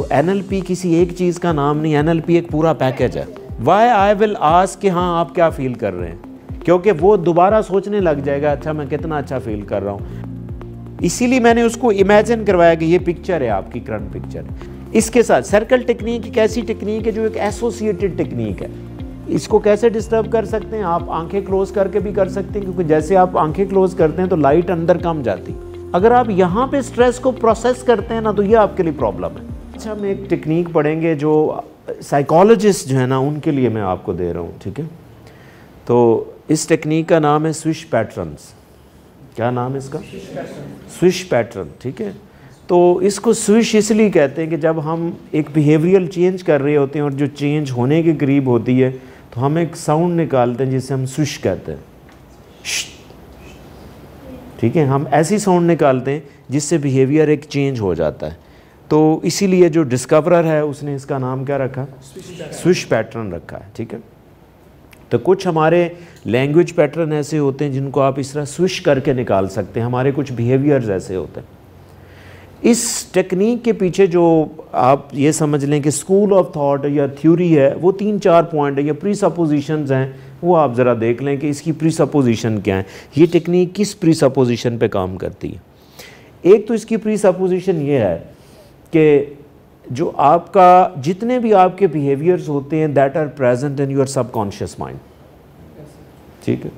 तो एन किसी एक चीज़ का नाम नहीं एन एक पूरा पैकेज है वाई आई विल आस कि हाँ आप क्या फील कर रहे हैं क्योंकि वो दोबारा सोचने लग जाएगा अच्छा मैं कितना अच्छा फील कर रहा हूँ इसीलिए मैंने उसको इमेजिन करवाया कि ये पिक्चर है आपकी करंट पिक्चर इसके साथ सर्कल टेक्निक एक ऐसी टेक्निक है जो एक एसोसिएटेड टेक्निक है इसको कैसे डिस्टर्ब कर सकते हैं आप आंखें क्लोज करके भी कर सकते हैं क्योंकि जैसे आप आंखें क्लोज करते हैं तो लाइट अंदर कम जाती अगर आप यहाँ पे स्ट्रेस को प्रोसेस करते हैं ना तो ये आपके लिए प्रॉब्लम है अच्छा हम एक टेक्निक पढ़ेंगे जो साइकोलॉजिस्ट जो है ना उनके लिए मैं आपको दे रहा हूँ ठीक है तो इस टेक्निक का नाम है स्विश पैटर्न्स क्या नाम है इसका स्विश पैटर्न ठीक है तो इसको स्विश इसलिए कहते हैं कि जब हम एक बिहेवियरल चेंज कर रहे होते हैं और जो चेंज होने के करीब होती है तो हम एक साउंड निकालते हैं जिसे हम स्विश कहते हैं ठीक है हम ऐसी साउंड निकालते हैं जिससे बिहेवियर एक चेंज हो जाता है तो इसीलिए जो डिस्कवरर है उसने इसका नाम क्या रखा स्विश पैटर्न रखा है ठीक है तो कुछ हमारे लैंग्वेज पैटर्न ऐसे होते हैं जिनको आप इस तरह स्विश करके निकाल सकते हैं हमारे कुछ बिहेवियर्स ऐसे होते हैं इस टेक्निक के पीछे जो आप ये समझ लें कि स्कूल ऑफ थॉट या थ्योरी है वो तीन चार पॉइंट है या प्री सपोजिशन हैं वो आप ज़रा देख लें कि इसकी प्री सपोजिशन क्या है ये टेक्निक किस प्री सपोजिशन पर काम करती है एक तो इसकी प्री सपोजिशन ये है कि जो आपका जितने भी आपके बिहेवियर्स होते हैं that are present in your subconscious mind ठीक है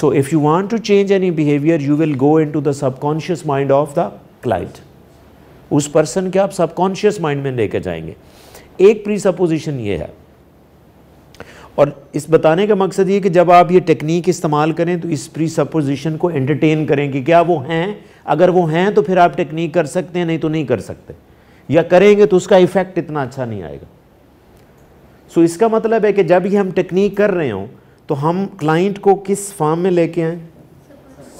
so if you want to change any behaviour you will go into the subconscious mind of the client उस पर्सन के आप सबकॉन्शियस माइंड में लेकर जाएंगे एक प्री सपोजिशन ये है और इस बताने का मकसद ये कि जब आप ये टेक्निक इस्तेमाल करें तो इस प्री सपोजिशन को एंटरटेन करें कि क्या वो हैं अगर वो हैं तो फिर आप टेक्निक कर सकते हैं नहीं तो नहीं कर सकते या करेंगे तो उसका इफेक्ट इतना अच्छा नहीं आएगा सो so, इसका मतलब है कि जब ही हम टेक्निक कर रहे हो तो हम क्लाइंट को किस फॉर्म में लेके आए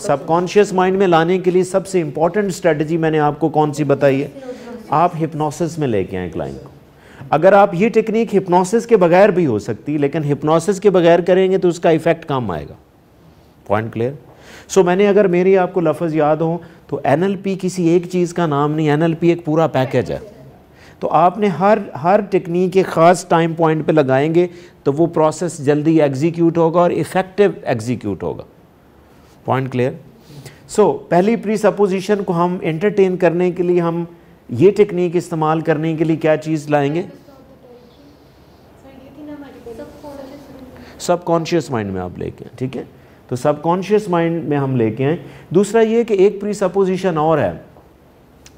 सबकॉन्शियस माइंड में लाने के लिए सबसे इंपॉर्टेंट स्ट्रेटजी मैंने आपको कौन सी बताई है आप हिप्नोसिस में लेके आए क्लाइंट को अगर आप ये टेक्निक हिप्नोसिस के बगैर भी हो सकती लेकिन हिप्नोसिस के बगैर करेंगे तो उसका इफेक्ट कम आएगा पॉइंट क्लियर सो मैंने अगर मेरी आपको लफज याद हो तो एन किसी एक चीज़ का नाम नहीं एन एक पूरा पैकेज है तो आपने हर हर टेक्निक के ख़ास टाइम पॉइंट पे लगाएंगे तो वो प्रोसेस जल्दी एग्जीक्यूट होगा और इफ़ेक्टिव एग्जीक्यूट होगा पॉइंट क्लियर सो पहली प्री सपोजिशन को हम एंटरटेन करने के लिए हम ये टेक्निक इस्तेमाल करने के लिए क्या चीज़ लाएंगे सबकॉन्शियस माइंड में आप लेके ठीक है तो सबकॉन्शियस माइंड में हम लेके आए दूसरा ये कि एक प्रीसपोजिशन और है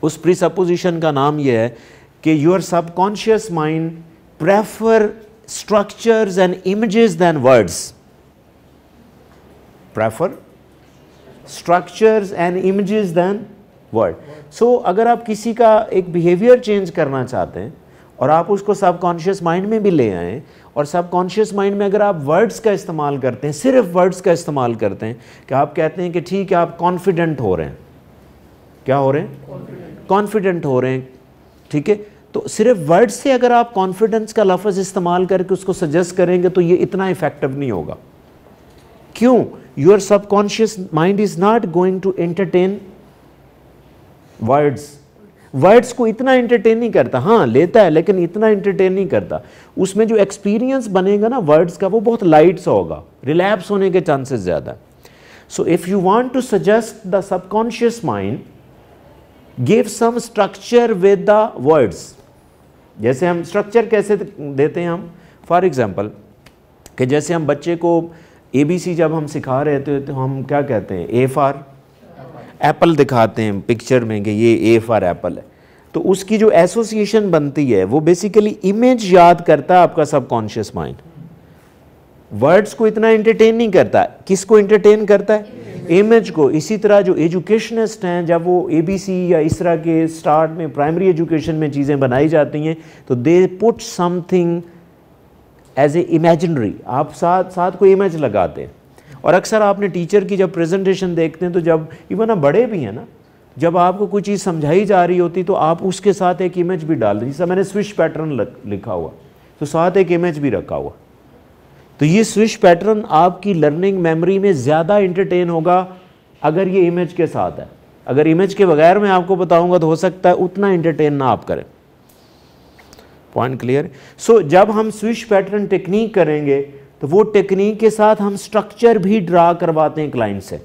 उस प्रीसपोजिशन का नाम ये है कि your subconscious mind prefer structures and images then words prefer structures and images than word so अगर आप किसी का एक बिहेवियर चेंज करना चाहते हैं और आप उसको सबकॉन्शियस माइंड में भी ले आए और सबकॉन्शियस माइंड में अगर आप वर्ड्स का इस्तेमाल करते हैं सिर्फ वर्ड्स का इस्तेमाल करते हैं कि आप कहते हैं कि ठीक है आप कॉन्फिडेंट हो रहे हैं क्या हो रहे हैं कॉन्फिडेंट हो रहे हैं ठीक है तो सिर्फ वर्ड से अगर आप कॉन्फिडेंस का लफज इस्तेमाल करके उसको सजेस्ट करेंगे तो ये इतना इफेक्टिव नहीं होगा क्यों your subconscious mind is not going to entertain words words को इतना इंटरटेन नहीं करता हाँ लेता है लेकिन इतना इंटरटेन नहीं करता उसमें जो एक्सपीरियंस बनेगा ना वर्ड्स का वो बहुत लाइट सा होगा रिलैप्स होने के चांसेस ज़्यादा so if you want to suggest the subconscious mind give some structure with the words जैसे हम स्ट्रक्चर कैसे देते हैं हम फॉर एग्ज़ाम्पल कि जैसे हम बच्चे को ए बी सी जब हम सिखा रहे थे तो हम क्या कहते हैं ए आर एप्पल दिखाते हैं पिक्चर में कि ये ए फॉर एप्पल है तो उसकी जो एसोसिएशन बनती है वो बेसिकली इमेज याद करता है आपका सबकॉन्शियस माइंड वर्ड्स को इतना एंटरटेन नहीं करता किसको एंटरटेन करता है इमेज को इसी तरह जो एजुकेशनिस्ट हैं जब वो एबीसी या इस तरह के स्टार्ट में प्राइमरी एजुकेशन में चीज़ें बनाई जाती हैं तो they put something as a imaginary आप साथ साथ कोई इमेज लगाते हैं और अक्सर आपने टीचर की जब प्रेजेंटेशन देखते हैं तो जब इवन आप बड़े भी हैं ना जब आपको कोई चीज़ समझाई जा रही होती तो आप उसके साथ एक इमेज भी डाल दें जैसा मैंने स्विश पैटर्न लिखा हुआ तो साथ एक इमेज भी रखा हुआ तो ये स्विश पैटर्न आपकी लर्निंग मेमोरी में ज़्यादा इंटरटेन होगा अगर ये इमेज के साथ है अगर इमेज के बगैर मैं आपको बताऊंगा तो हो सकता है उतना इंटरटेन ना आप करें पॉइंट क्लियर सो जब हम स्विश पैटर्न टेक्निक करेंगे तो वो टेक्निक के साथ हम स्ट्रक्चर भी ड्रा करवाते हैं क्लाइंट से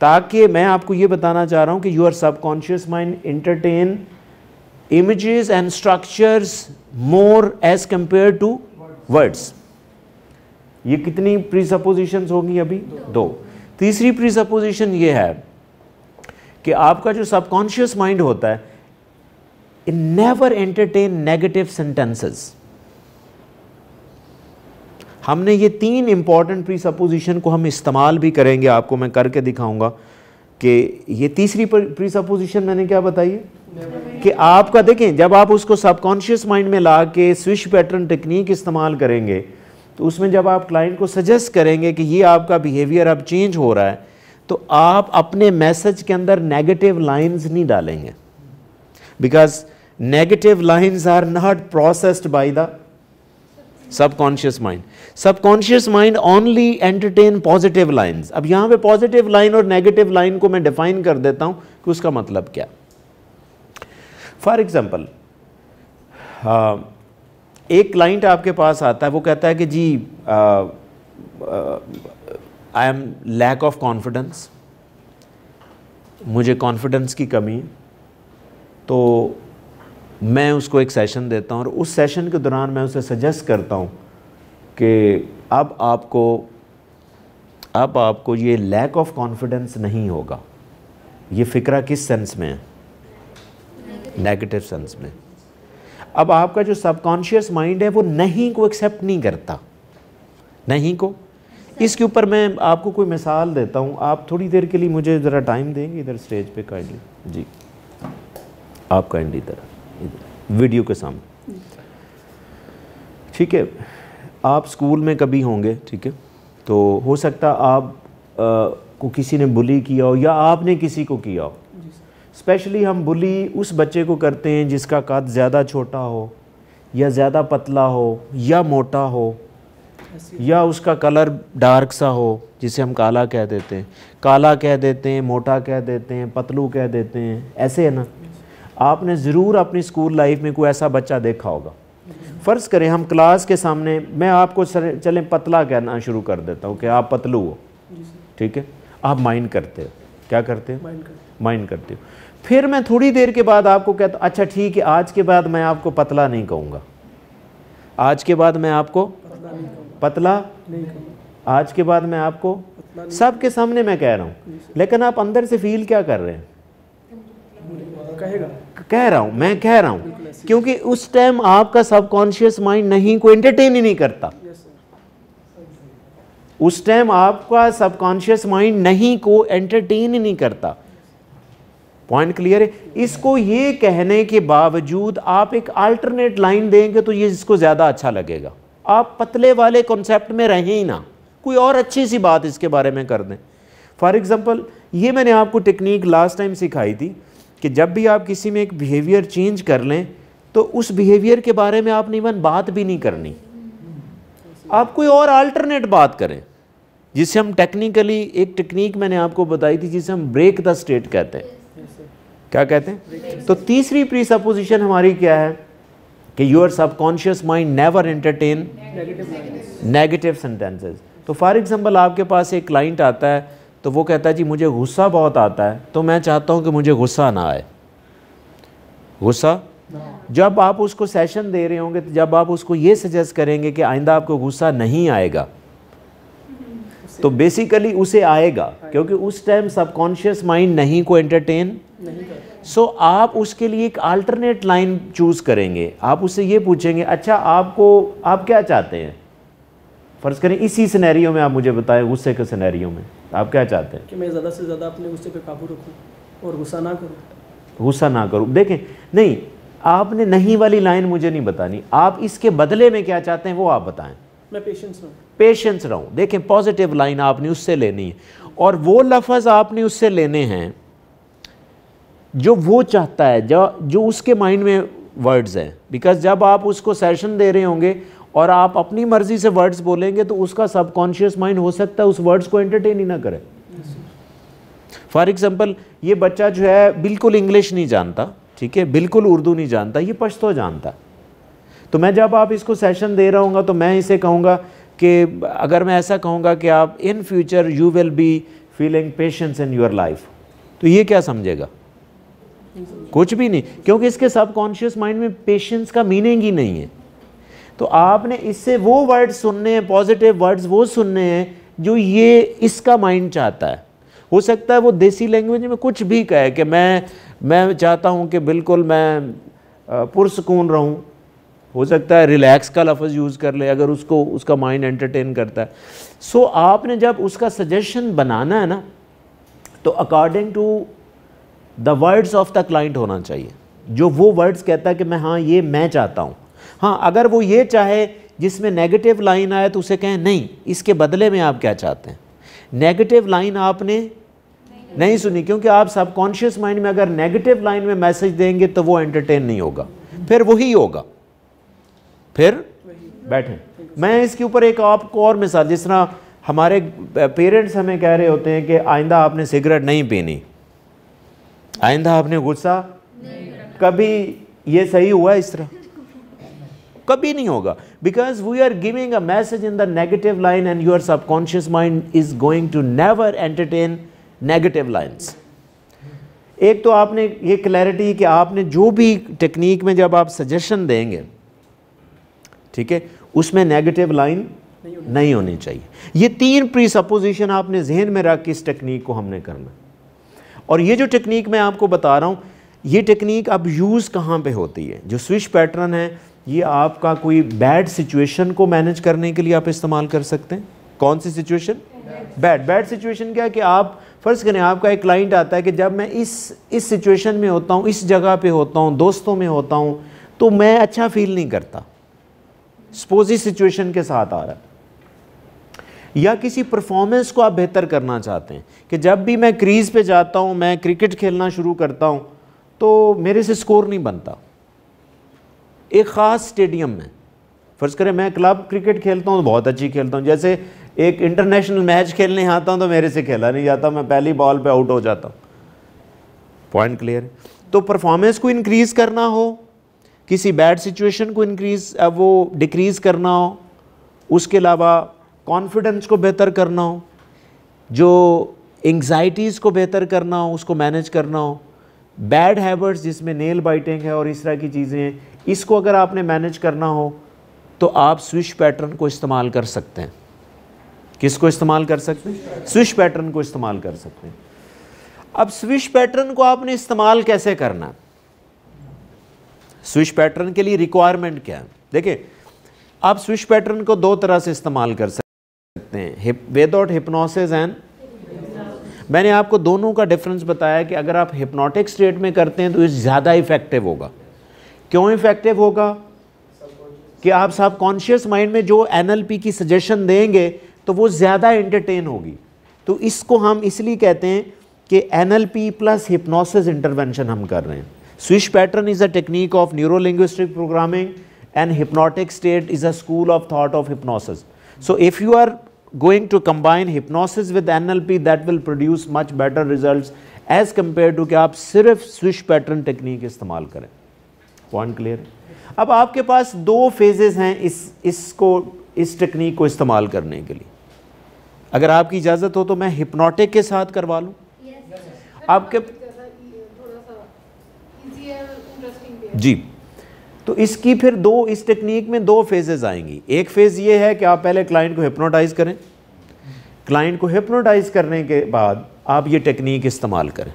ताकि मैं आपको ये बताना चाह रहा हूँ कि you your subconscious mind entertain images and structures more as compare to words ये कितनी प्रीसपोजिशन होगी अभी दो, दो. तीसरी प्रीसपोजिशन ये है कि आपका जो सबकॉन्शियस माइंड होता है नेवर एंटरटेन नेगेटिव सेंटेंसेस हमने ये तीन इम्पॉर्टेंट प्री सपोजिशन को हम इस्तेमाल भी करेंगे आपको मैं करके दिखाऊंगा कि ये तीसरी प्री सपोजिशन मैंने क्या बताई है कि आपका देखें जब आप उसको सबकॉन्शियस माइंड में ला के स्विश पैटर्न टेक्निक इस्तेमाल करेंगे तो उसमें जब आप क्लाइंट को सजेस्ट करेंगे कि ये आपका बिहेवियर अब चेंज हो रहा है तो आप अपने मैसेज के अंदर नेगेटिव लाइंस नहीं डालेंगे because negative lines are not processed by the subconscious mind subconscious mind only entertain positive lines अब यहां पे पॉजिटिव लाइन और नेगेटिव लाइन को मैं डिफाइन कर देता हूं कि उसका मतलब क्या फॉर एग्जाम्पल uh, एक क्लाइंट आपके पास आता है वो कहता है कि जी I am lack of confidence मुझे कॉन्फिडेंस की कमी है तो मैं उसको एक सेशन देता हूँ और उस सेशन के दौरान मैं उसे सजेस्ट करता हूँ कि अब आपको अब आपको ये लैक ऑफ कॉन्फिडेंस नहीं होगा ये फ़िक्रा किस सेंस में है नेगेटिव सेंस में अब आपका जो सबकॉन्शियस माइंड है वो नहीं को एक्सेप्ट नहीं करता नहीं को इसके ऊपर मैं आपको कोई मिसाल देता हूँ आप थोड़ी देर के लिए मुझे ज़रा टाइम देंगे इधर स्टेज पे काइंडली जी आप काइंडली इधर वीडियो के सामने ठीक है आप स्कूल में कभी होंगे ठीक है तो हो सकता आप आ, को किसी ने बुली किया हो या आपने किसी को किया हो स्पेशली हम बुली उस बच्चे को करते हैं जिसका कद ज़्यादा छोटा हो या ज़्यादा पतला हो या मोटा हो या उसका कलर डार्क सा हो जिसे हम काला कह देते हैं काला कह देते हैं मोटा कह देते हैं पतलू कह देते हैं ऐसे है ना आपने ज़रूर अपनी स्कूल लाइफ में कोई ऐसा बच्चा देखा होगा फ़र्ज़ करें हम क्लास के सामने मैं आपको सर चलें पतला कहना शुरू कर देता हूँ कि आप पतलू हो ठीक है आप माइंड करते हो क्या करते हो माइंड करते हो फिर मैं थोड़ी देर के बाद आपको कहता अच्छा ठीक है आज के बाद मैं आपको पतला नहीं कहूँगा आज के बाद मैं आपको पतला आज के बाद मैं आपको सबके सामने मैं कह रहा हूँ लेकिन आप अंदर से फील क्या कर रहे हैं कह रहा हूँ मैं कह रहा हूँ क्योंकि उस टाइम आपका सबकॉन्शियस माइंड नहीं को एंटरटेन ही नहीं करता उस टाइम आपका सबकॉन्शियस माइंड नहीं को एंटरटेन ही नहीं करता पॉइंट क्लियर है इसको ये कहने के बावजूद आप एक अल्टरनेट लाइन देंगे तो ये इसको ज़्यादा अच्छा लगेगा आप पतले वाले कॉन्सेप्ट में रहें ही ना कोई और अच्छी सी बात इसके बारे में कर दें फॉर एग्ज़ाम्पल ये मैंने आपको टेक्निक लास्ट टाइम सिखाई थी कि जब भी आप किसी में एक बिहेवियर चेंज कर लें तो उस बिहेवियर के बारे में आपने इवन बात भी नहीं करनी आप कोई और अल्टरनेट बात करें जिसे हम टेक्निकली एक टेक्निक मैंने आपको बताई थी जिसे हम ब्रेक द स्टेट कहते हैं क्या कहते हैं तो तीसरी प्री सपोजिशन हमारी क्या है कि your subconscious mind never entertain negative sentences तो फॉर एग्जाम्पल आपके पास एक क्लाइंट आता है तो वो कहता है जी मुझे गुस्सा बहुत आता है तो मैं चाहता हूँ कि मुझे गुस्सा ना आए गुस्सा जब आप उसको सेशन दे रहे होंगे तो जब आप उसको ये सजेस्ट करेंगे कि आइंदा आपको गुस्सा नहीं आएगा तो बेसिकली उसे आएगा क्योंकि उस टाइम सबकॉन्शियस माइंड नहीं को एंटरटेन सो so, आप उसके लिए एक अल्टरनेट लाइन चूज़ करेंगे आप उससे ये पूछेंगे अच्छा आपको आप क्या चाहते हैं फ़र्ज़ करें इसी सिनेरियो में आप मुझे बताएं गुस्से के सिनेरियो में आप क्या चाहते हैं कि मैं ज़्यादा से ज़्यादा अपने गुस्से पे काबू रखूँ और गुस्सा ना करूँ गुस्सा ना करूँ देखें नहीं आपने नहीं वाली लाइन मुझे नहीं बतानी आप इसके बदले में क्या चाहते हैं वो आप बताएं मैं पेशेंस रहूँ पेशेंस रहूँ देखें पॉजिटिव लाइन आपने उससे लेनी है और वो लफज आपने उससे लेने हैं जो वो चाहता है जो जो उसके माइंड में वर्ड्स हैं बिकॉज जब आप उसको सेशन दे रहे होंगे और आप अपनी मर्जी से वर्ड्स बोलेंगे तो उसका सबकॉन्शियस माइंड हो सकता है उस वर्ड्स को एंटरटेन ही ना करे फॉर एग्जाम्पल ये बच्चा जो है बिल्कुल इंग्लिश नहीं जानता ठीक है बिल्कुल उर्दू नहीं जानता ये पश्तो जानता तो मैं जब आप इसको सेशन दे रहा हूँ तो मैं इसे कहूँगा कि अगर मैं ऐसा कहूँगा कि आप in future you will be feeling patience in your life तो ये क्या समझेगा कुछ भी नहीं क्योंकि इसके सबकॉन्शियस माइंड में पेशेंस का मीनिंग ही नहीं है तो आपने इससे वो वर्ड सुनने हैं पॉजिटिव वर्ड्स वो सुनने हैं जो ये इसका माइंड चाहता है हो सकता है वो देसी लैंग्वेज में कुछ भी कहे कि मैं मैं चाहता हूँ कि बिल्कुल मैं पुरसकून रहूँ हो सकता है रिलैक्स का लफ्ज़ यूज़ कर ले अगर उसको उसका माइंड एंटरटेन करता है सो so, आपने जब उसका सजेशन बनाना है ना तो according to the words of the client होना चाहिए जो वो वर्ड्स कहता है कि मैं हाँ ये मैं चाहता हूँ हाँ अगर वो ये चाहे जिसमें नेगेटिव लाइन आए तो उसे कहें नहीं इसके बदले में आप क्या चाहते हैं नेगेटिव लाइन आपने नहीं, नहीं सुनी क्योंकि आप सबकॉन्शियस माइंड में अगर नेगेटिव लाइन में मैसेज देंगे तो वो एंटरटेन नहीं होगा फिर वही होगा फिर बैठे मैं इसके ऊपर एक आपको और मिसाल जिस तरह हमारे पेरेंट्स हमें कह रहे होते हैं कि आइंदा आपने सिगरेट नहीं पीनी आइंदा आपने गुस्सा कभी ये सही हुआ इस तरह कभी नहीं होगा because we are giving a message in the negative line and your subconscious mind is going to never entertain negative lines एक तो आपने ये क्लैरिटी कि आपने जो भी टेक्निक में जब आप सजेशन देंगे ठीक है उसमें नेगेटिव लाइन नहीं होनी चाहिए ये तीन प्री सपोजिशन आपने जहन में रख के इस टेक्निक को हमने करना और ये जो टेक्निक मैं आपको बता रहा हूँ ये टेक्निक अब यूज़ कहाँ पे होती है जो स्विच पैटर्न है ये आपका कोई बैड सिचुएशन को मैनेज करने के लिए आप इस्तेमाल कर सकते हैं कौन सी सिचुएशन बैड बैड सिचुएशन क्या है कि आप फ़र्ज़ करें आपका एक क्लाइंट आता है कि जब मैं इस इस सिचुएशन में होता हूँ इस जगह पे होता हूँ दोस्तों में होता हूँ तो मैं अच्छा फील नहीं करता सपोज इस सिचुएशन के साथ आ रहा या किसी परफॉर्मेंस को आप बेहतर करना चाहते हैं कि जब भी मैं क्रीज़ पे जाता हूँ मैं क्रिकेट खेलना शुरू करता हूँ तो मेरे से स्कोर नहीं बनता एक ख़ास स्टेडियम में फ़र्ज़ करें मैं क्लब क्रिकेट खेलता हूँ तो बहुत अच्छी खेलता हूँ जैसे एक इंटरनेशनल मैच खेलने आता हूँ तो मेरे से खेला नहीं जाता मैं पहली बॉल पर आउट हो जाता हूँ पॉइंट क्लियर तो परफॉर्मेंस को इनक्रीज़ करना हो किसी बैड सिचुएशन को इनक्रीज वो डिक्रीज़ करना हो उसके अलावा कॉन्फिडेंस को बेहतर करना हो जो एंग्जाइटीज़ को बेहतर करना हो उसको मैनेज करना हो बैड हैबिट्स जिसमें नेल बाइटिंग है और इस तरह की चीज़ें इसको अगर आपने मैनेज करना हो तो आप स्विश पैटर्न को इस्तेमाल कर सकते हैं किसको इस्तेमाल कर सकते हैं स्विश पैटर्न को इस्तेमाल कर सकते हैं अब स्विश पैटर्न को आपने इस्तेमाल कैसे करना स्विश पैटर्न के लिए रिक्वायरमेंट क्या है देखिए आप स्विश पैटर्न को दो तरह से इस्तेमाल कर सकते हैं विदाउट हिप्नोसिस एंड मैंने आपको दोनों का डिफरेंस बताया कि अगर आप हिप्नोटिक स्टेट में करते हैं तो ये ज़्यादा इफेक्टिव होगा क्यों इफेक्टिव होगा कि आप सब कॉन्शियस माइंड में जो एनएलपी की सजेशन देंगे तो वो ज़्यादा एंटरटेन होगी तो इसको हम इसलिए कहते हैं कि एनएलपी प्लस हिप्नोसिस इंटरवेंशन हम कर रहे हैं swish pattern is a technique of neuro linguistic programming and hypnotic state is a school of thought of hypnosis so if you are going to with N L P that will produce much better result as compare to कि आप सिर्फ swish pattern technique इस्तेमाल करें point clear अब आपके पास दो phases हैं इस इसको इस टेक्निक को इस्तेमाल करने के लिए अगर आपकी इजाज़त हो तो मैं हिप्नोटिक के साथ करवा लूँ आपके जी तो इसकी फिर दो इस टेक्निक में दो फेजेज आएंगी एक फेज़ ये है कि आप पहले क्लाइंट को हिप्नोटाइज़ करें क्लाइंट को हिप्नोटाइज़ करने के बाद आप ये टेक्निक इस्तेमाल करें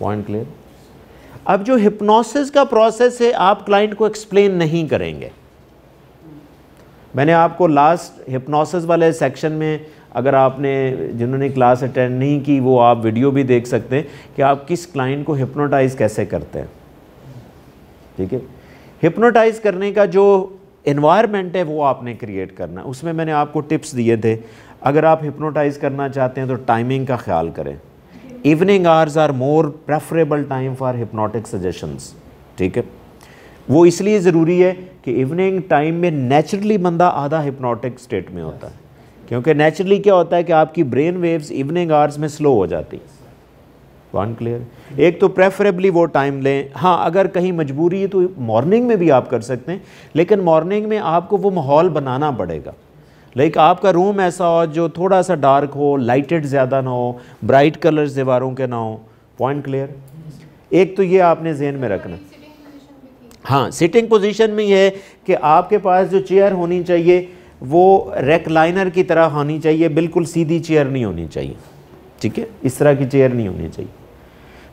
पॉइंट क्लियर अब जो हिप्नोसिस का प्रोसेस है आप क्लाइंट को एक्सप्लेन नहीं करेंगे मैंने आपको लास्ट हिप्नोसिस वाले सेक्शन में अगर आपने जिन्होंने क्लास अटेंड नहीं की वो आप वीडियो भी देख सकते हैं कि आप किस क्लाइंट को हिप्नोटाइज़ कैसे करते हैं ठीक है हिप्नोटाइज़ करने का जो इन्वायरमेंट है वो आपने क्रिएट करना उसमें मैंने आपको टिप्स दिए थे अगर आप हिप्नोटाइज़ करना चाहते हैं तो टाइमिंग का ख्याल करें evening hours are more preferable time for hypnotic suggestions ठीक है वो इसलिए ज़रूरी है कि इवनिंग टाइम में नेचुरली बंदा आधा हिप्नोटिक स्टेट में होता है क्योंकि नेचुरली क्या होता है कि आपकी ब्रेन वेव्स इवनिंग आवर्स में स्लो हो जाती कौन क्लियर एक तो प्रेफरेबली वो टाइम लें हाँ अगर कहीं मजबूरी है तो मॉर्निंग में भी आप कर सकते हैं लेकिन मॉर्निंग में आपको वो माहौल बनाना पड़ेगा लाइक आपका रूम ऐसा हो जो थोड़ा सा डार्क हो लाइटेड ज़्यादा ना हो ब्राइट कलर्स दीवारों के ना हो पॉइंट क्लियर एक तो ये आपने जहन में रखना हाँ सिटिंग पोजीशन में ये है कि आपके पास जो चेयर होनी चाहिए वो रेकलाइनर की तरह होनी चाहिए बिल्कुल सीधी चेयर नहीं होनी चाहिए ठीक है इस तरह की चेयर नहीं होनी चाहिए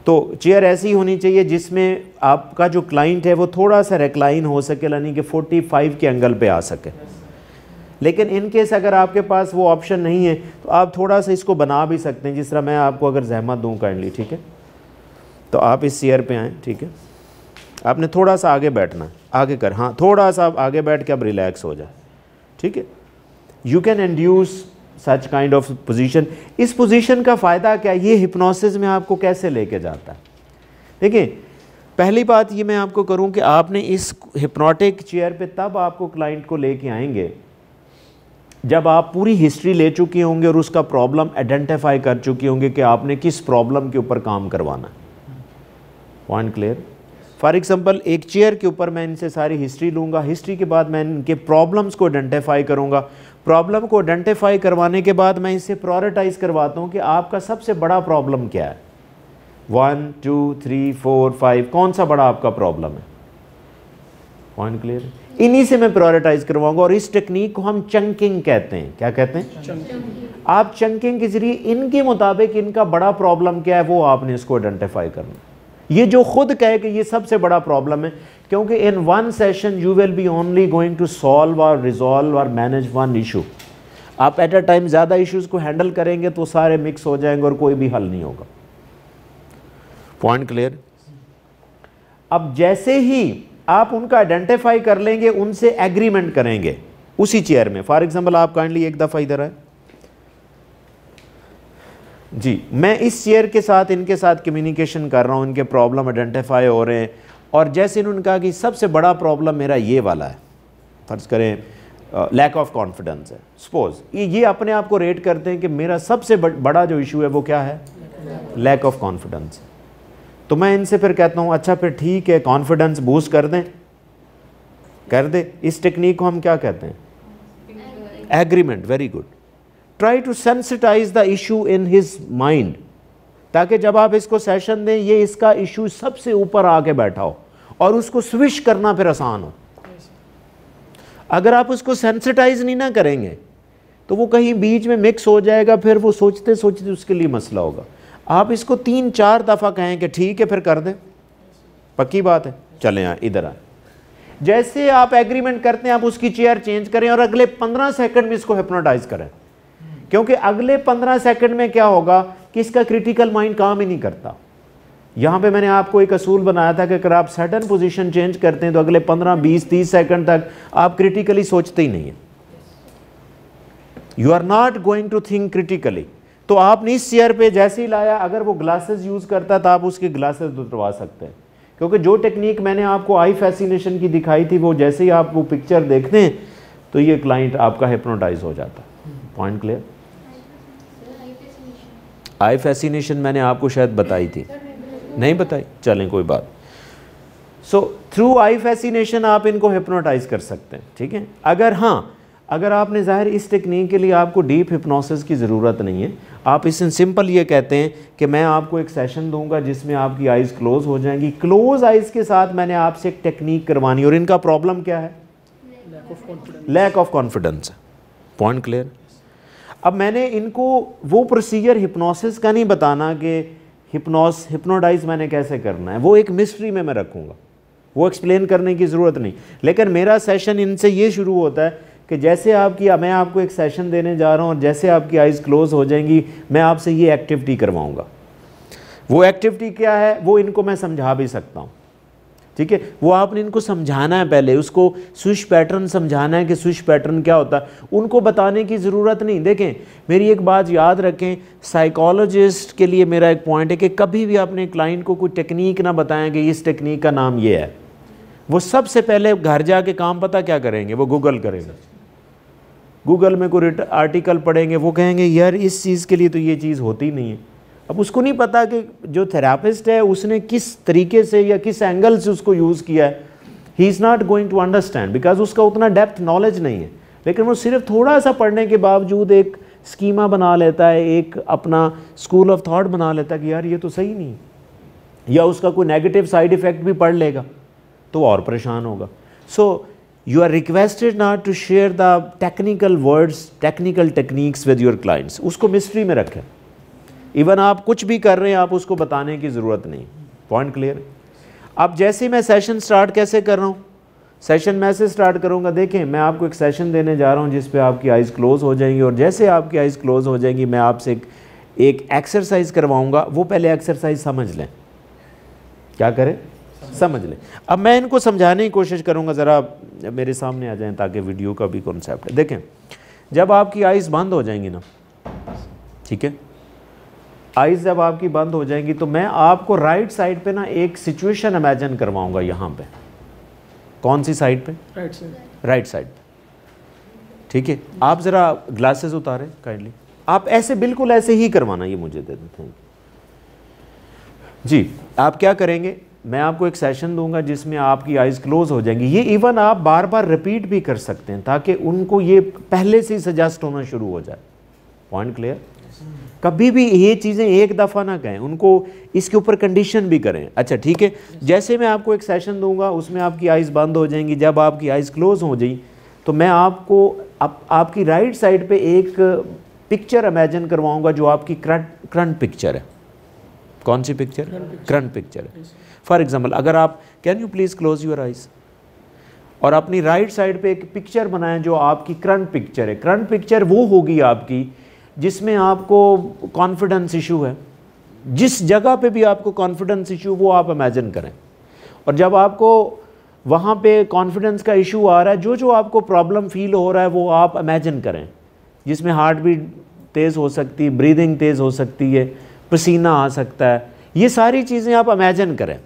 तो चेयर ऐसी होनी चाहिए जिसमें आपका जो क्लाइंट है वो थोड़ा सा रेकलाइन हो सके यानी कि 45 के एंगल पे आ सके लेकिन इन केस अगर आपके पास वो ऑप्शन नहीं है तो आप थोड़ा सा इसको बना भी सकते हैं जिस तरह मैं आपको अगर जहमत दूँ काइंडली ठीक है तो आप इस चेयर पे आएँ ठीक है आपने थोड़ा सा आगे बैठना आगे कर हाँ थोड़ा सा आप आगे बैठ के अब रिलैक्स हो जाए ठीक है you can induce such kind of position इस पोजिशन का फ़ायदा क्या ये हिप्नोसिस में आपको कैसे लेके जाता है देखिए पहली बात ये मैं आपको करूं कि आपने इस हिप्नोटिक चेयर पे तब आपको क्लाइंट को लेके आएंगे जब आप पूरी हिस्ट्री ले चुके होंगे और उसका प्रॉब्लम आइडेंटिफाई कर चुके होंगे कि आपने किस प्रॉब्लम के ऊपर काम करवाना है पॉइंट क्लियर फॉर एग्ज़ाम्पल एक चेयर के ऊपर मैं इनसे सारी हिस्ट्री लूँगा हिस्ट्री के बाद मैं इनके प्रॉब्लम्स को आइडेंटिफाई करूंगा प्रॉब्लम को आइडेंटिफाई करवाने के बाद मैं इसे प्रायोरिटाइज करवाता हूँ कि आपका सबसे बड़ा प्रॉब्लम क्या है one two three four five कौन सा बड़ा आपका प्रॉब्लम है पॉइंट क्लियर है इन्हीं से मैं प्रायोरिटाइज करवाऊंगा और इस टेक्निक को हम चंकिंग कहते हैं क्या कहते हैं आप चंकिंग के जरिए इनके मुताबिक इनका बड़ा प्रॉब्लम क्या है वो आपने इसको आइडेंटिफाई करना ये जो खुद कहे कि ये सबसे बड़ा प्रॉब्लम है क्योंकि in one session you will be only going to solve और रिजॉल्व और मैनेज वन इशू आप एट अ टाइम ज़्यादा इश्यूज को हैंडल करेंगे तो सारे मिक्स हो जाएंगे और कोई भी हल नहीं होगा पॉइंट क्लियर अब जैसे ही आप उनका आइडेंटिफाई कर लेंगे उनसे एग्रीमेंट करेंगे उसी चेयर में फॉर एग्जाम्पल आप काइंडली एक दफ़ा इधर आए जी मैं इस चेयर के साथ इनके साथ कम्युनिकेशन कर रहा हूं इनके प्रॉब्लम आइडेंटिफाई हो रहे हैं और जैसे इन्होंने कहा कि सबसे बड़ा प्रॉब्लम मेरा ये वाला है फर्ज करें लैक ऑफ कॉन्फिडेंस है सपोज ये ये अपने आप को रेट करते हैं कि मेरा सबसे बड़ा जो इशू है वो क्या है लैक ऑफ कॉन्फिडेंस है तो मैं इनसे फिर कहता हूँ अच्छा फिर ठीक है कॉन्फिडेंस बूस्ट कर दें कर दे इस टेक्निक को हम क्या कहते हैं agreement very good try to sensitize the issue in his mind ताकि जब आप इसको सेशन दें ये इसका इशू सबसे ऊपर आके बैठा हो और उसको स्विश करना फिर आसान हो अगर आप उसको सेंसिटाइज नहीं ना करेंगे तो वो कहीं बीच में मिक्स हो जाएगा फिर वो सोचते सोचते उसके लिए मसला होगा आप इसको तीन चार दफ़ा कहें कि ठीक है फिर कर दे पक्की बात है चले आ इधर आ जैसे आप एग्रीमेंट करते हैं आप उसकी चेयर चेंज करें और अगले पंद्रह सेकंड में इसको हेपनोटाइज करें क्योंकि अगले पंद्रह सेकंड में क्या होगा कि इसका क्रिटिकल माइंड काम ही नहीं करता यहां पे मैंने आपको एक असूल बनाया था कि अगर आप सडन पोजीशन चेंज करते हैं तो अगले पंद्रह बीस तीस सेकंड तक आप क्रिटिकली सोचते ही नहीं है you are not going to think critically तो आपने इस चेयर पे जैसे ही लाया अगर वो ग्लासेस यूज़ करता तो आप उसके ग्लासेस उतरवा सकते हैं क्योंकि जो टेक्निक मैंने आपको आई फैसिनेशन की दिखाई थी वो जैसे ही आप वो पिक्चर देखते हैं तो ये क्लाइंट आपका हिप्नोटाइज हो जाता पॉइंट क्लियर आई फैसिनेशन मैंने आपको शायद बताई थी नहीं बताई चलें कोई बात सो थ्रू आई फैसिनेशन आप इनको हिप्नोटाइज कर सकते हैं ठीक है अगर हाँ अगर आपने ज़ाहिर इस टेक्निक के लिए आपको डीप हिप्नोसिस की ज़रूरत नहीं है आप इसे सिंपल ये कहते हैं कि मैं आपको एक सेशन दूंगा जिसमें आपकी आइज़ क्लोज़ हो जाएंगी क्लोज़ आइज़ के साथ मैंने आपसे एक टेक्निक करवानी और इनका प्रॉब्लम क्या है lack of confidence point clear अब मैंने इनको वो प्रोसीजर हिप्नोसिस का नहीं बताना कि हिप्नोस हिप्नोडाइज मैंने कैसे करना है वो एक मिस्ट्री में मैं रखूँगा वो एक्सप्लेन करने की ज़रूरत नहीं लेकिन मेरा सेशन इनसे ये शुरू होता है कि जैसे आपकी मैं आपको एक सेशन देने जा रहा हूँ और जैसे आपकी आइज़ क्लोज़ हो जाएंगी मैं आपसे ये एक्टिविटी करवाऊँगा वो एक्टिविटी क्या है वो इनको मैं समझा भी सकता हूँ ठीक है वो आपने इनको समझाना है पहले उसको स्विश पैटर्न समझाना है कि स्विश पैटर्न क्या होता है उनको बताने की ज़रूरत नहीं देखें मेरी एक बात याद रखें साइकोलॉजिस्ट के लिए मेरा एक पॉइंट है कि कभी भी आपने क्लाइंट को कोई टेक्निक ना बताएं कि इस टेक्निक का नाम ये है वो सबसे पहले घर के काम पता क्या करेंगे वो गूगल करेंगे गूगल में कोई आर्टिकल पढ़ेंगे वो कहेंगे यार इस चीज़ के लिए तो ये चीज़ होती नहीं है अब उसको नहीं पता कि जो थेरापिस्ट है उसने किस तरीके से या किस एंगल से उसको यूज़ किया है he is not going to understand because उसका उतना डेप्थ नॉलेज नहीं है लेकिन वो सिर्फ थोड़ा सा पढ़ने के बावजूद एक स्कीमा बना लेता है एक अपना स्कूल ऑफ थाट बना लेता है कि यार ये तो सही नहीं या उसका कोई नेगेटिव साइड इफ़ेक्ट भी पढ़ लेगा तो और परेशान होगा so so, you are requested now to share the technical words technical techniques with your clients उसको मिस्ट्री में रखें इवन आप कुछ भी कर रहे हैं आप उसको बताने की ज़रूरत नहीं पॉइंट क्लियर है अब जैसे मैं सेशन स्टार्ट कैसे कर रहा हूँ सेशन मैं से स्टार्ट करूँगा देखें मैं आपको एक सेशन देने जा रहा हूँ जिस पे आपकी आइज़ क्लोज़ हो जाएंगी और जैसे आपकी आइज़ क्लोज़ हो जाएंगी मैं आपसे एक एक्सरसाइज करवाऊँगा वो पहले एक्सरसाइज समझ लें क्या करें समझ लें अब मैं इनको समझाने की कोशिश करूंगा ज़रा मेरे सामने आ जाएं ताकि वीडियो का भी कॉन्सेप्ट है देखें जब आपकी आइज बंद हो जाएंगी ना ठीक है आइज जब आपकी बंद हो जाएंगी तो मैं आपको राइट साइड पे ना एक सिचुएशन इमेजिन करवाऊंगा यहाँ पे कौन सी साइड पे राइट साइड राइट साइड पे ठीक है आप ज़रा ग्लासेस उतारें काइंडली आप ऐसे बिल्कुल ऐसे ही करवाना ये मुझे दे देते हैं जी आप क्या करेंगे मैं आपको एक सेशन दूंगा जिसमें आपकी आइज़ क्लोज़ हो जाएंगी ये इवन आप बार बार रिपीट भी कर सकते हैं ताकि उनको ये पहले से ही सजेस्ट होना शुरू हो जाए पॉइंट क्लियर कभी भी ये चीज़ें एक दफ़ा ना कहें उनको इसके ऊपर कंडीशन भी करें अच्छा ठीक है जैसे मैं आपको एक सेशन दूंगा उसमें आपकी आइज़ बंद हो जाएंगी जब आपकी आइज़ क्लोज़ हो जाएंगी तो मैं आपको आप, आपकी राइट साइड पे एक पिक्चर इमेजिन करवाऊंगा जो आपकी करंट पिक्चर है कौन सी पिक्चर करंट पिक्चर है फॉर एग्जाम्पल अगर आप can you please close your eyes और अपनी राइट right साइड पे एक पिक्चर बनाएं जो आपकी करंट पिक्चर है करंट पिक्चर वो होगी आपकी जिसमें आपको कॉन्फिडेंस इशू है जिस जगह पे भी आपको कॉन्फिडेंस इशू वो आप इमेजिन करें और जब आपको वहाँ पे कॉन्फिडेंस का इशू आ रहा है जो जो आपको प्रॉब्लम फील हो रहा है वो आप इमेजिन करें जिसमें हार्ट बीट तेज़ हो सकती है ब्रीदिंग तेज़ हो सकती है पसीना आ सकता है ये सारी चीज़ें आप इमेजिन करें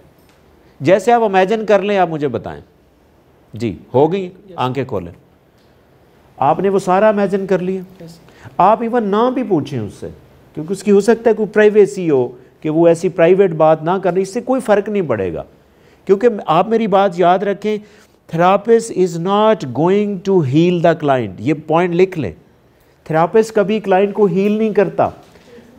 जैसे आप इमेजिन कर लें आप मुझे बताएं जी हो गई आंखें खोलें आपने वो सारा इमेजिन कर लिया आप इवन ना भी पूछें उससे क्योंकि उसकी हो सकता है कोई प्राइवेसी हो कि वो ऐसी प्राइवेट बात ना कर रही इससे कोई फ़र्क नहीं पड़ेगा क्योंकि आप मेरी बात याद रखें therapist is not going to heal the client ये पॉइंट लिख लें थेरापिस्ट कभी क्लाइंट को हील नहीं करता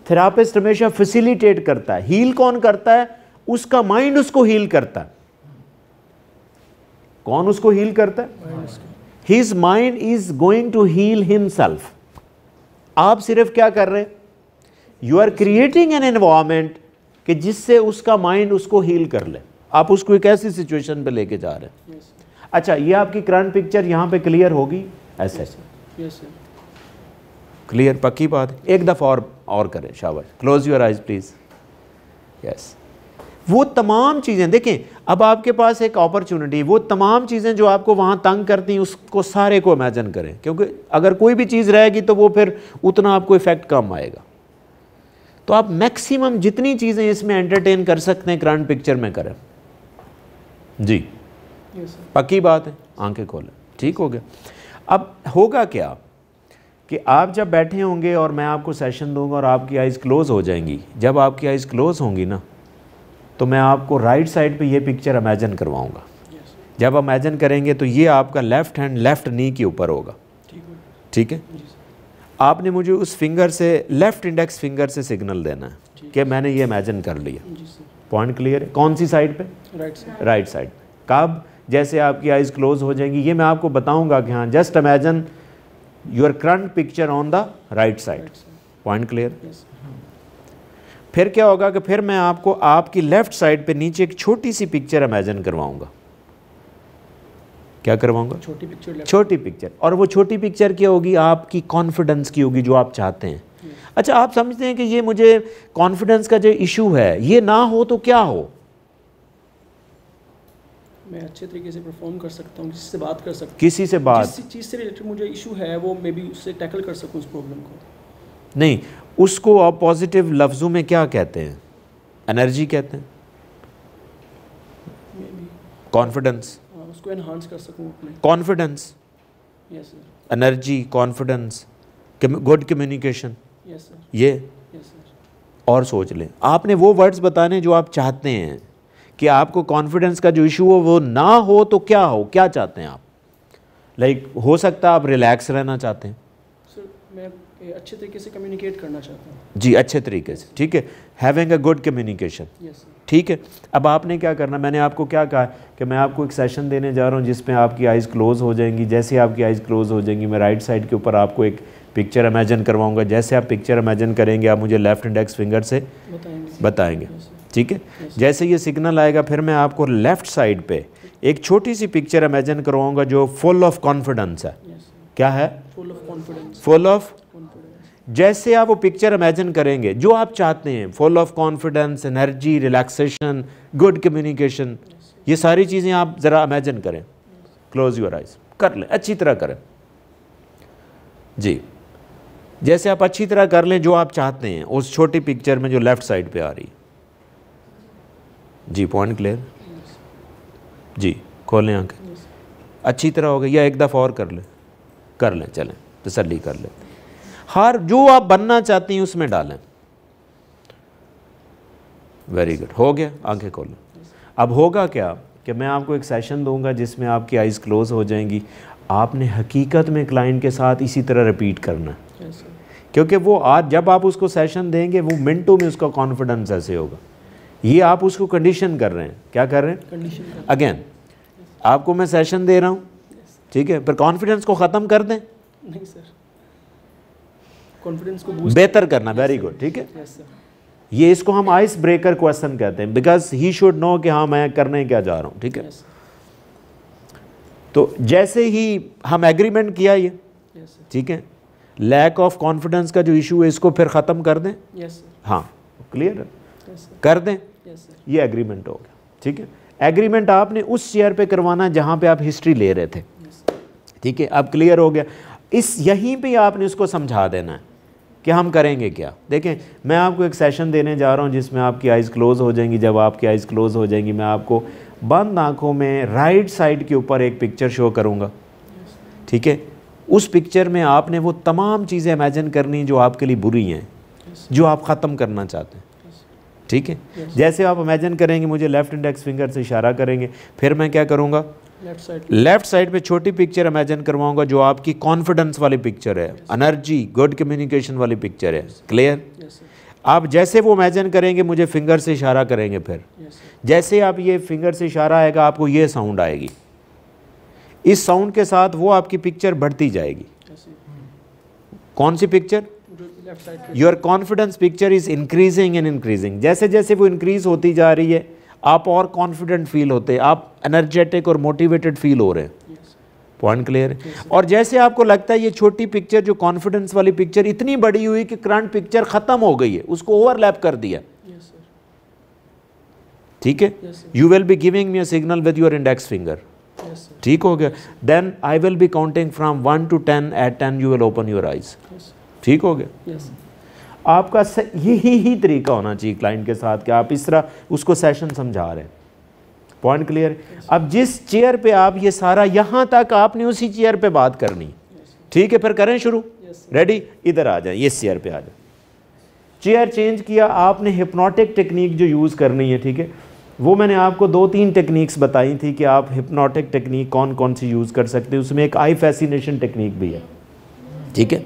थेरापिस्ट हमेशा फैसिलिटेट करता है हील कौन करता है उसका माइंड उसको हील करता कौन उसको हील करता है his mind is going to heal himself आप सिर्फ क्या कर रहे हैं you are creating an environment कि जिससे उसका माइंड उसको हील कर ले आप उसको एक ऐसी सिचुएशन पे लेके जा रहे हैं yes, अच्छा ये आपकी करंट पिक्चर यहां पे क्लियर होगी ऐसे ऐसे क्लियर पक्की बात एक दफ़ा और और करें शाबाश close your eyes please yes वो तमाम चीज़ें देखें अब आपके पास एक अपॉर्चुनिटी वो तमाम चीज़ें जो आपको वहाँ तंग करती हैं उसको सारे को इमेजन करें क्योंकि अगर कोई भी चीज़ रहेगी तो वो फिर उतना आपको इफ़ेक्ट कम आएगा तो आप मैक्सिमम जितनी चीज़ें इसमें एंटरटेन कर सकते हैं करंट पिक्चर में करें जी yes, पक्की बात है आंखें खोलें ठीक हो गया अब होगा क्या कि आप जब बैठे होंगे और मैं आपको सेशन दूंगा और आपकी आइज़ क्लोज़ हो जाएंगी जब आपकी आइज़ क्लोज़ होंगी ना तो मैं आपको राइट साइड पे ये पिक्चर इमेजिन करवाऊंगा yes. जब इमेजिन करेंगे तो ये आपका लेफ़्ट हैंड लेफ़्ट नी के ऊपर होगा ठीक है आपने मुझे उस फिंगर से लेफ़्ट इंडेक्स फिंगर से सिग्नल देना है कि मैंने ये इमेजिन कर लिया पॉइंट क्लियर है कौन सी साइड पे राइट साइड कब जैसे आपकी आइज़ क्लोज हो जाएंगी ये मैं आपको बताऊंगा कि हाँ just imagine your current picture on the right side point clear फिर क्या होगा कि फिर मैं आपको आपकी लेफ़्ट साइड पे नीचे एक छोटी सी पिक्चर इमेजिन करवाऊंगा क्या करवाऊंगा छोटी पिक्चर छोटी पिक्चर और वो छोटी पिक्चर क्या होगी आपकी कॉन्फिडेंस की होगी जो आप चाहते हैं अच्छा आप समझते हैं कि ये मुझे कॉन्फिडेंस का जो इशू है ये ना हो तो क्या हो मैं अच्छे तरीके से परफॉर्म कर सकता हूँ किसी से बात कर सकता किसी से बात किसी चीज़ से रिलेटेड मुझे इशू है वो मे बी उससे टैकल कर सकूँ उस प्रॉब्लम को नहीं उसको आप पॉजिटिव लफ्ज़ों में क्या कहते हैं एनर्जी कहते हैं कॉन्फिडेंस हाँ, उसको एनहांस कर सकूं confidence energy confidence good communication ये और सोच लें आपने वो वर्ड्स बताने जो आप चाहते हैं कि आपको कॉन्फिडेंस का जो इशू हो वो ना हो तो क्या हो क्या चाहते हैं आप लाइक like, हो सकता है आप रिलैक्स रहना चाहते हैं सर मैं अच्छे तरीके से कम्युनिकेट करना चाहता हूँ जी अच्छे तरीके से ठीक है हैविंग अ गुड कम्युनिकेशन ठीक है अब आपने क्या करना मैंने आपको क्या कहा कि मैं आपको एक सेशन देने जा रहा हूँ जिसमें आपकी आइज़ क्लोज़ हो जाएंगी जैसे आपकी आइज़ क्लोज़ हो जाएंगी मैं राइट साइड के ऊपर आपको एक पिक्चर इमेजन करवाऊंगा जैसे आप पिक्चर इमेजन करेंगे आप मुझे लेफ्ट इंडेक्स फिंगर से बताएंगे ठीक है जैसे ये सिग्नल आएगा फिर मैं आपको लेफ़्ट साइड पे एक छोटी सी पिक्चर इमेजन करवाऊंगा जो फुल ऑफ कॉन्फिडेंस है क्या है full of confidence full of जैसे आप वो पिक्चर इमेजिन करेंगे जो आप चाहते हैं full of confidence energy relaxation good communication ये सारी चीज़ें आप ज़रा इमेजिन करें क्लोज योर आइज कर लें अच्छी तरह करें जी जैसे आप अच्छी तरह कर लें जो आप चाहते हैं उस छोटी पिक्चर में जो लेफ़्ट साइड पे आ रही जी पॉइंट क्लियर जी खोलें आंखें अच्छी तरह हो गई या एक दफ़ा और कर लें कर लें चलें तसली कर लें हर जो आप बनना चाहती हैं उसमें डालें वेरी गुड हो गया आंखें खोलें अब होगा क्या कि मैं आपको एक सेशन दूंगा जिसमें आपकी आइज़ क्लोज हो जाएंगी आपने हकीकत में क्लाइंट के साथ इसी तरह रिपीट करना क्योंकि वो आज जब आप उसको सेशन देंगे वो मिनटों में उसका कॉन्फिडेंस ऐसे होगा ये आप उसको कंडीशन कर रहे हैं क्या कर रहे हैं अगेन आपको मैं सेशन दे रहा हूँ ठीक है पर कॉन्फिडेंस को ख़त्म कर दें नहीं सर कॉन्फिडेंस को बेहतर करना वेरी गुड ठीक है ये इसको हम आइस ब्रेकर क्वेश्चन कहते हैं बिकॉज ही शुड नो कि हाँ मैं करने क्या जा रहा हूं ठीक है तो जैसे ही हम एग्रीमेंट किया ये ठीक है लैक ऑफ कॉन्फिडेंस का जो इशू है इसको फिर ख़त्म कर दें yes, हाँ क्लियर है yes, कर दें yes, ये एग्रीमेंट हो गया ठीक है एग्रीमेंट आपने उस चेयर पे करवाना जहां पे आप हिस्ट्री ले रहे थे ठीक है अब क्लियर हो गया इस यहीं पे आपने इसको समझा देना है कि हम करेंगे क्या देखें मैं आपको एक सेशन देने जा रहा हूँ जिसमें आपकी आइज़ क्लोज़ हो जाएंगी जब आपकी आइज़ क्लोज़ हो जाएंगी मैं आपको बंद आँखों में राइट साइड के ऊपर एक पिक्चर शो करूँगा ठीक है उस पिक्चर में आपने वो तमाम चीज़ें इमेजिन करनी जो आपके लिए बुरी हैं जो आप ख़त्म करना चाहते हैं ठीक है जैसे आप इमेजिन करेंगे मुझे लेफ़्ट इंडेक्स फिंगर से इशारा करेंगे फिर मैं क्या करूँगा लेफ्ट साइड पे छोटी पिक्चर इमेजिन करवाऊंगा जो आपकी कॉन्फिडेंस वाली पिक्चर है एनर्जी गुड कम्युनिकेशन वाली पिक्चर है क्लियर yes, आप जैसे वो इमेजिन करेंगे मुझे फिंगर से इशारा करेंगे फिर yes, जैसे आप ये फिंगर से इशारा आएगा आपको ये साउंड आएगी इस साउंड के साथ वो आपकी पिक्चर बढ़ती जाएगी yes, कौन सी picture your confidence picture is increasing and increasing जैसे जैसे वो इंक्रीज होती जा रही है आप और कॉन्फिडेंट फील होते आप एनर्जेटिक और मोटिवेटेड फील हो रहे हैं पॉइंट क्लियर है और जैसे आपको लगता है ये छोटी पिक्चर जो कॉन्फिडेंस वाली पिक्चर इतनी बड़ी हुई कि करंट पिक्चर ख़त्म हो गई है उसको ओवरलैप कर दिया ठीक है you will be giving me a signal with your index finger ठीक हो गया then I will be counting from one to ten at ten you will open your eyes ठीक हो गया yes, आपका यही ही तरीका होना चाहिए क्लाइंट के साथ कि आप इस तरह उसको सेशन समझा रहे हैं पॉइंट क्लियर अब जिस चेयर पे आप ये सारा यहाँ तक आपने उसी चेयर पे बात करनी ठीक है फिर करें शुरू रेडी इधर आ जाए इस चेयर पे आ जाए चेयर चेंज किया आपने हिप्नोटिक टेक्निक जो यूज़ करनी है ठीक है वो मैंने आपको दो तीन टेक्निक्स बताई थी कि आप हिप्नोटिक टेक्निक कौन कौन सी यूज़ कर सकते हैं उसमें एक आई फैसिनेशन टेक्निक भी है ठीक है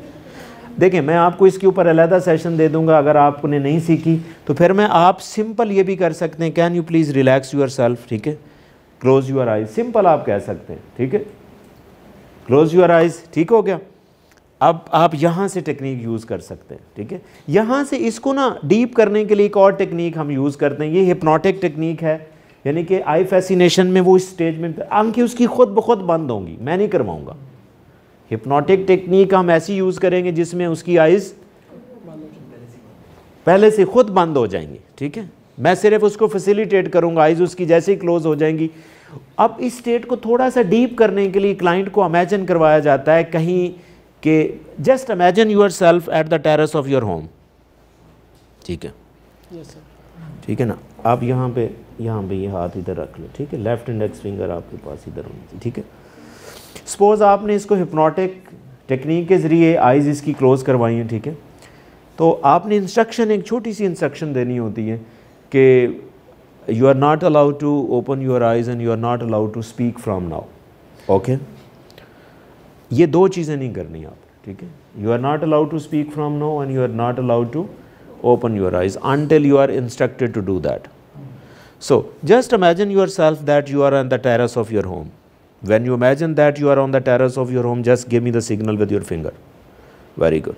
देखें मैं आपको इसके ऊपर अलहदा सेशन दे दूंगा अगर आपने नहीं सीखी तो फिर मैं आप सिंपल ये भी कर सकते हैं can you please relax yourself ठीक है क्लोज़ यूर आइज सिंपल आप कह सकते हैं ठीक है क्लोज़ यूर आइज ठीक हो गया अब आप यहाँ से टेक्निक यूज़ कर सकते हैं ठीक है यहाँ से इसको ना डीप करने के लिए एक और टेक्निक हम यूज़ करते हैं ये हिप्नोटिक टेक्निक है यानी कि आई फैसिनेशन में वो स्टेज में आंखें उसकी खुद ब खुद बंद होंगी मैं नहीं करवाऊँगा हिप्नोटिक टेक्निक हम ऐसी यूज़ करेंगे जिसमें उसकी आइज़ पहले से खुद बंद हो जाएंगी ठीक है मैं सिर्फ उसको फैसिलिटेट करूंगा आइज़ उसकी जैसे ही क्लोज हो जाएंगी अब इस स्टेट को थोड़ा सा डीप करने के लिए क्लाइंट को इमेजिन करवाया जाता है कहीं के just imagine yourself at the terrace of your home ठीक है ठीक है ना आप यहाँ पे यहाँ पे ये यह हाथ इधर रख लो ठीक है लेफ्ट इंडेक्स फिंगर आपके पास इधर होनी चाहिए ठीक है सपोज़ आपने इसको हिप्नोटिक टेक्निक के ज़रिए आइज़ इसकी क्लोज़ करवाई हैं ठीक है तो आपने इंस्ट्रक्शन एक छोटी सी इंस्ट्रक्शन देनी होती है कि you are not allowed to open your eyes and you are not allowed to speak from now okay ये दो चीज़ें नहीं करनी आप ठीक है you are not allowed to speak from now and you are not allowed to open your eyes eyes you are instructed to do that so just imagine yourself that you are on the terrace of your home When you imagine that you are on the terrace of your home, just give me the signal with your finger. Very good.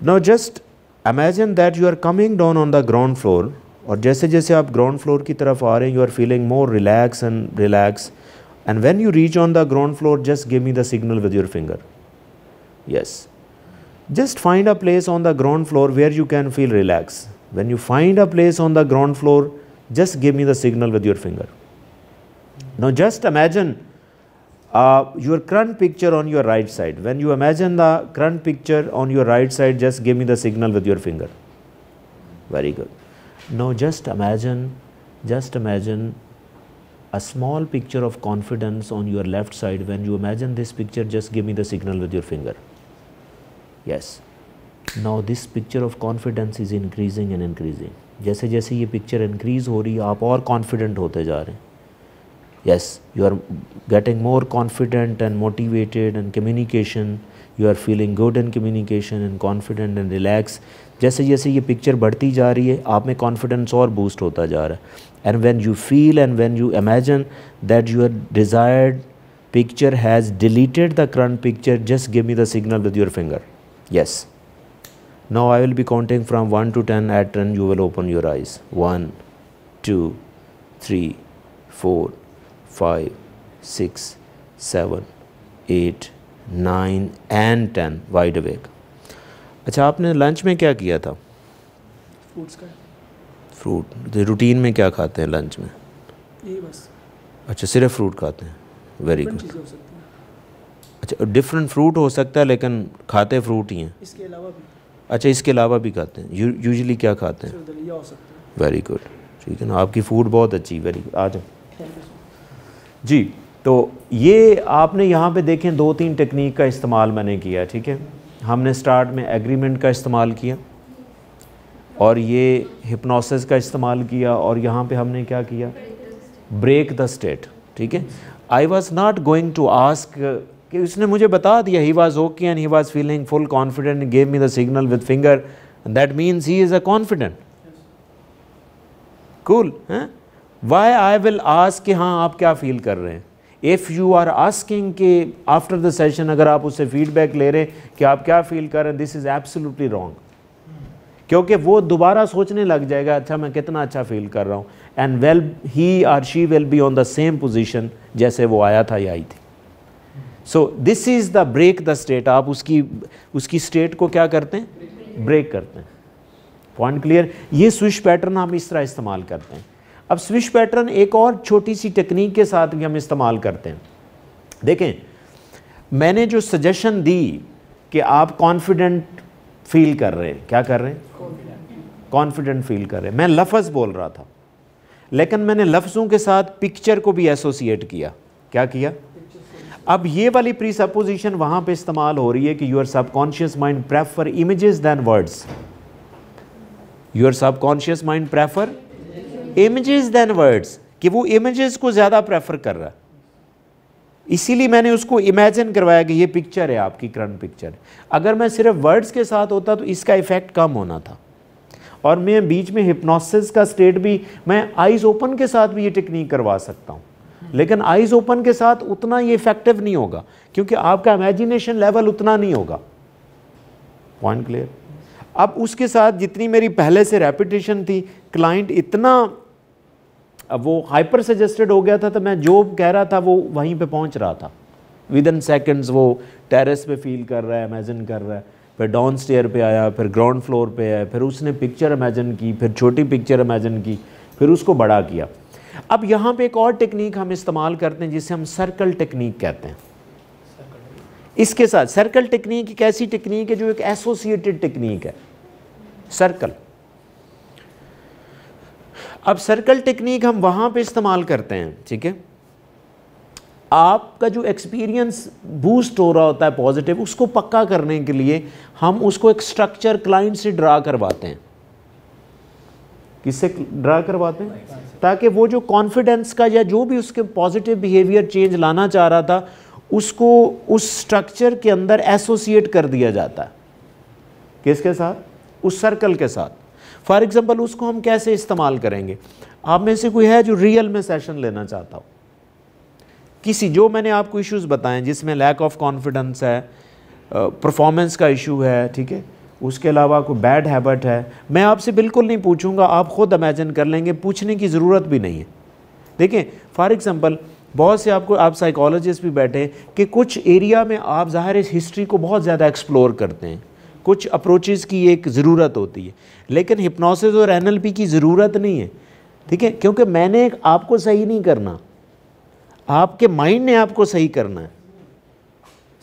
Now just imagine that you are coming down on the ground floor or just जैसे you are floor की तरफ आ रहे you are feeling more relaxed and relaxed. And when you reach on the ground floor, just give me the signal with your finger. yes just find a place on the ground floor where you can feel relaxed when you find a place on the ground floor just give me the signal with your finger Now just imagine uh, your current picture on your right side. When you imagine the current picture on your right side, just give me the signal with your finger. Very good. Now just imagine, just imagine a small picture of confidence on your left side. When you imagine this picture, just give me the signal with your finger. Yes. Now this picture of confidence is increasing and increasing. जैसे जैसे ये picture increase हो रही है आप और confident होते जा रहे हैं yes you are getting more confident and motivated and communication you are feeling good in communication and confident and relax जैसे जैसे ये पिक्चर बढ़ती जा रही है आप में कॉन्फिडेंस और बूस्ट होता जा रहा है and when you feel and when you imagine that your desired picture has deleted the current picture just give me the signal with your finger yes now I will be counting from one to ten at ten you will open your eyes one two three four five six seven eight nine and ten wide awake अच्छा आपने lunch में क्या किया था fruits का fruit routine तो में क्या खाते हैं लंच में ये बस अच्छा सिर्फ फ्रूट खाते हैं वेरी गुड अच्छा डिफरेंट फ्रूट हो सकता है लेकिन खाते फ्रूट ही हैं इसके अलावा भी अच्छा इसके अलावा भी खाते हैं यूजली क्या खाते हैं वेरी गुड ठीक है ना आपकी फूड बहुत अच्छी वेरी गुड आ जाओ जी तो ये आपने यहाँ पे देखें दो तीन टेक्निक का इस्तेमाल मैंने किया ठीक है हमने स्टार्ट में एग्रीमेंट का इस्तेमाल किया और ये हिप्नोसिस का इस्तेमाल किया और यहाँ पे हमने क्या किया ब्रेक द स्टेट ठीक है I was not going to ask कि उसने मुझे बता दिया he was okay and he was feeling full confident gave me the signal with finger that means he is a confident cool हैं why I will ask कि हाँ आप क्या फील कर रहे हैं इफ़ यू आर आस्किंग के after the session अगर आप उससे फीडबैक ले रहे हैं कि आप क्या फील कर रहे हैं दिस इज़ एब्सोलूटली रॉन्ग क्योंकि वो दोबारा सोचने लग जाएगा अच्छा मैं कितना अच्छा फील कर रहा हूँ and well he or she will be on the same position जैसे वो आया था या आई थी so this is the break the state आप उसकी उसकी स्टेट को क्या करते हैं ब्रेक करते हैं पॉइंट क्लियर ये स्विच पैटर्न हम इस तरह इस्तेमाल करते हैं अब स्विश पैटर्न एक और छोटी सी टेक्निक के साथ भी हम इस्तेमाल करते हैं देखें मैंने जो सजेशन दी कि आप कॉन्फिडेंट फील कर रहे हैं क्या कर रहे हैं कॉन्फिडेंट फील कर रहे हैं मैं लफ्ज़ बोल रहा था लेकिन मैंने लफ्ज़ों के साथ पिक्चर को भी एसोसिएट किया क्या किया अब ये वाली प्री सपोजिशन वहां पर इस्तेमाल हो रही है कि your subconscious mind prefer images than words your subconscious mind prefer images then words कि वो इमेजेस को ज़्यादा प्रेफर कर रहा है इसीलिए मैंने उसको इमेजिन करवाया कि ये पिक्चर है आपकी करंट पिक्चर अगर मैं सिर्फ वर्ड्स के साथ होता तो इसका इफेक्ट कम होना था और मैं बीच में हिप्नोसिस का स्टेट भी मैं आइज़ ओपन के साथ भी ये टेक्निक करवा सकता हूँ लेकिन आइज़ ओपन के साथ उतना ये इफेक्टिव नहीं होगा क्योंकि आपका इमेजिनेशन लेवल उतना नहीं होगा पॉइंट क्लियर अब उसके साथ जितनी मेरी पहले से रेपिटेशन थी क्लाइंट इतना अब वो हाइपर सजेस्टेड हो गया था तो मैं जो कह रहा था वो वहीं पे पहुंच रहा था विद इन सेकेंड्स वो टेरेस पे फील कर रहा है इमेजिन कर रहा है फिर डाउन स्टेयर पर आया फिर ग्राउंड फ्लोर पर आया फिर उसने पिक्चर इमेजिन की फिर छोटी पिक्चर इमेजिन की फिर उसको बड़ा किया अब यहाँ पे एक और टेक्निक हम इस्तेमाल करते हैं जिसे हम सर्कल टेक्निक कहते हैं इसके साथ सर्कल टेक्निक एक ऐसी टेक्निक है जो एक एसोसिएटेड टेक्निक है सर्कल अब सर्कल टेक्निक हम वहाँ पे इस्तेमाल करते हैं ठीक है आपका जो एक्सपीरियंस बूस्ट हो रहा होता है पॉजिटिव उसको पक्का करने के लिए हम उसको एक स्ट्रक्चर क्लाइंट से ड्रा करवाते हैं किससे ड्रा करवाते हैं ताकि वो जो कॉन्फिडेंस का या जो भी उसके पॉजिटिव बिहेवियर चेंज लाना चाह रहा था उसको उस स्ट्रक्चर के अंदर एसोसिएट कर दिया जाता है किसके साथ उस सर्कल के साथ फॉर एग्ज़ाम्पल उसको हम कैसे इस्तेमाल करेंगे आप में से कोई है जो रियल में सेशन लेना चाहता हो किसी जो मैंने आपको इश्यूज बताएं जिसमें लैक ऑफ कॉन्फिडेंस है परफॉर्मेंस का इशू है ठीक है उसके अलावा कोई बैड हैबिट है मैं आपसे बिल्कुल नहीं पूछूंगा आप ख़ुद इमेजिन कर लेंगे पूछने की ज़रूरत भी नहीं है देखें फॉर एग्ज़ाम्पल बहुत से आपको आप साइकोलॉजिस्ट भी बैठे कि कुछ एरिया में आप ज़ाहिर हिस्ट्री को बहुत ज़्यादा एक्सप्लोर करते हैं कुछ अप्रोचेज़ की एक ज़रूरत होती है लेकिन हिप्नोसिस और एन की ज़रूरत नहीं है ठीक है क्योंकि मैंने आपको सही नहीं करना आपके माइंड ने आपको सही करना है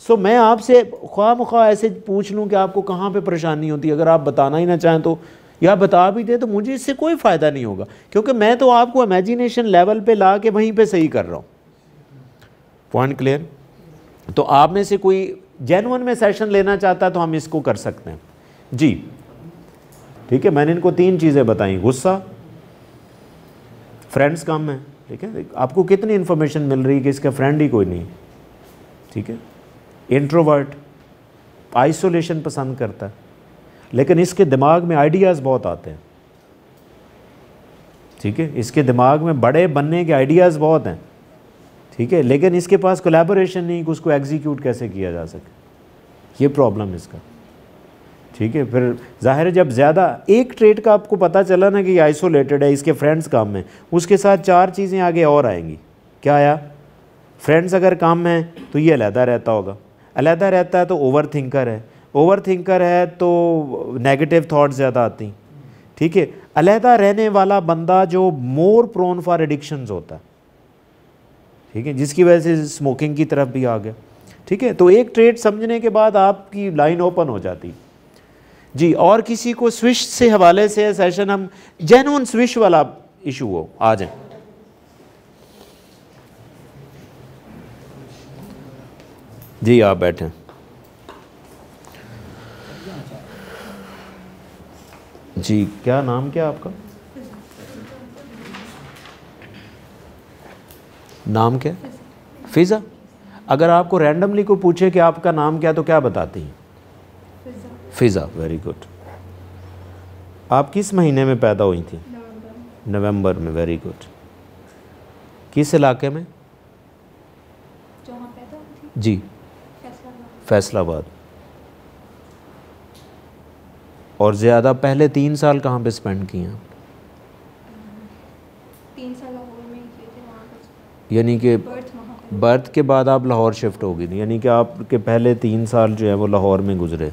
सो so, मैं आपसे ख्वा ख्वा ऐसे पूछ लूँ कि आपको कहाँ पे परेशानी होती है अगर आप बताना ही ना चाहें तो या बता भी दें तो मुझे इससे कोई फ़ायदा नहीं होगा क्योंकि मैं तो आपको इमेजिनेशन लेवल पे ला के वहीं पे सही कर रहा हूँ पॉइंट क्लियर तो आप में से कोई जैनवन में सेशन लेना चाहता है तो हम इसको कर सकते हैं जी ठीक है मैंने इनको तीन चीज़ें बताई गुस्सा फ्रेंड्स कम है ठीक है आपको कितनी इन्फॉर्मेशन मिल रही है कि इसका फ्रेंड ही कोई नहीं ठीक है इंट्रोवर्ट आइसोलेशन पसंद करता है लेकिन इसके दिमाग में आइडियाज़ बहुत आते हैं ठीक है इसके दिमाग में बड़े बनने के आइडियाज़ बहुत हैं ठीक है लेकिन इसके पास कोलेबोरेशन नहीं कि उसको एग्जीक्यूट कैसे किया जा सके ये प्रॉब्लम इसका ठीक है फिर जाहिर है जब ज़्यादा एक ट्रेड का आपको पता चला ना कि आइसोलेटेड है इसके फ्रेंड्स काम में उसके साथ चार चीज़ें आगे और आएंगी क्या आया फ्रेंड्स अगर काम में तो ये अलहदा रहता होगा अलहदा रहता है तो ओवर थिंकर है ओवर थिंकर है तो नेगेटिव थाट्स ज़्यादा आती ठीक है अलहदा रहने वाला बंदा जो मोर प्रोन फॉर एडिक्शन होता है ठीक है जिसकी वजह से स्मोकिंग की तरफ भी आ गया ठीक है तो एक ट्रेड समझने के बाद आपकी लाइन ओपन हो जाती है जी और किसी को स्विश से हवाले से सेशन हम जैन स्विश वाला इशू हो आ जाए जी आप बैठे जी क्या नाम क्या आपका नाम क्या फिज़ा अगर आपको रैंडमली को पूछे कि आपका नाम क्या तो क्या बताती हैं फिज़ा वेरी गुड आप किस महीने में पैदा हुई थी नवंबर में वेरी गुड किस इलाके में जी फैसलाबाद और ज़्यादा पहले तीन साल कहाँ पे स्पेंड किए आप यानी कि बर्थ के बाद आप लाहौर शिफ्ट हो गई यानी कि आपके पहले तीन साल जो है वो लाहौर में गुजरे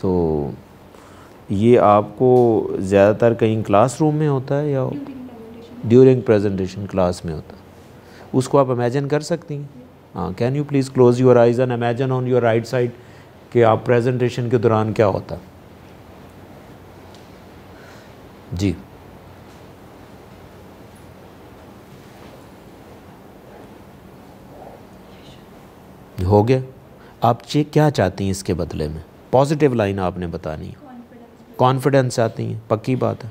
तो ये आपको ज़्यादातर कहीं क्लासरूम में होता है या ड्यूरिंग प्रेजेंटेशन क्लास में होता है उसको आप इमेजिन कर सकती हैं हाँ can you please close your eyes and imagine on your right side कि आप प्रेजेंटेशन के दौरान क्या होता जी हो गया आप चेक क्या चाहती हैं इसके बदले में पॉजिटिव लाइन आपने बतानी है कॉन्फिडेंस आती है पक्की बात है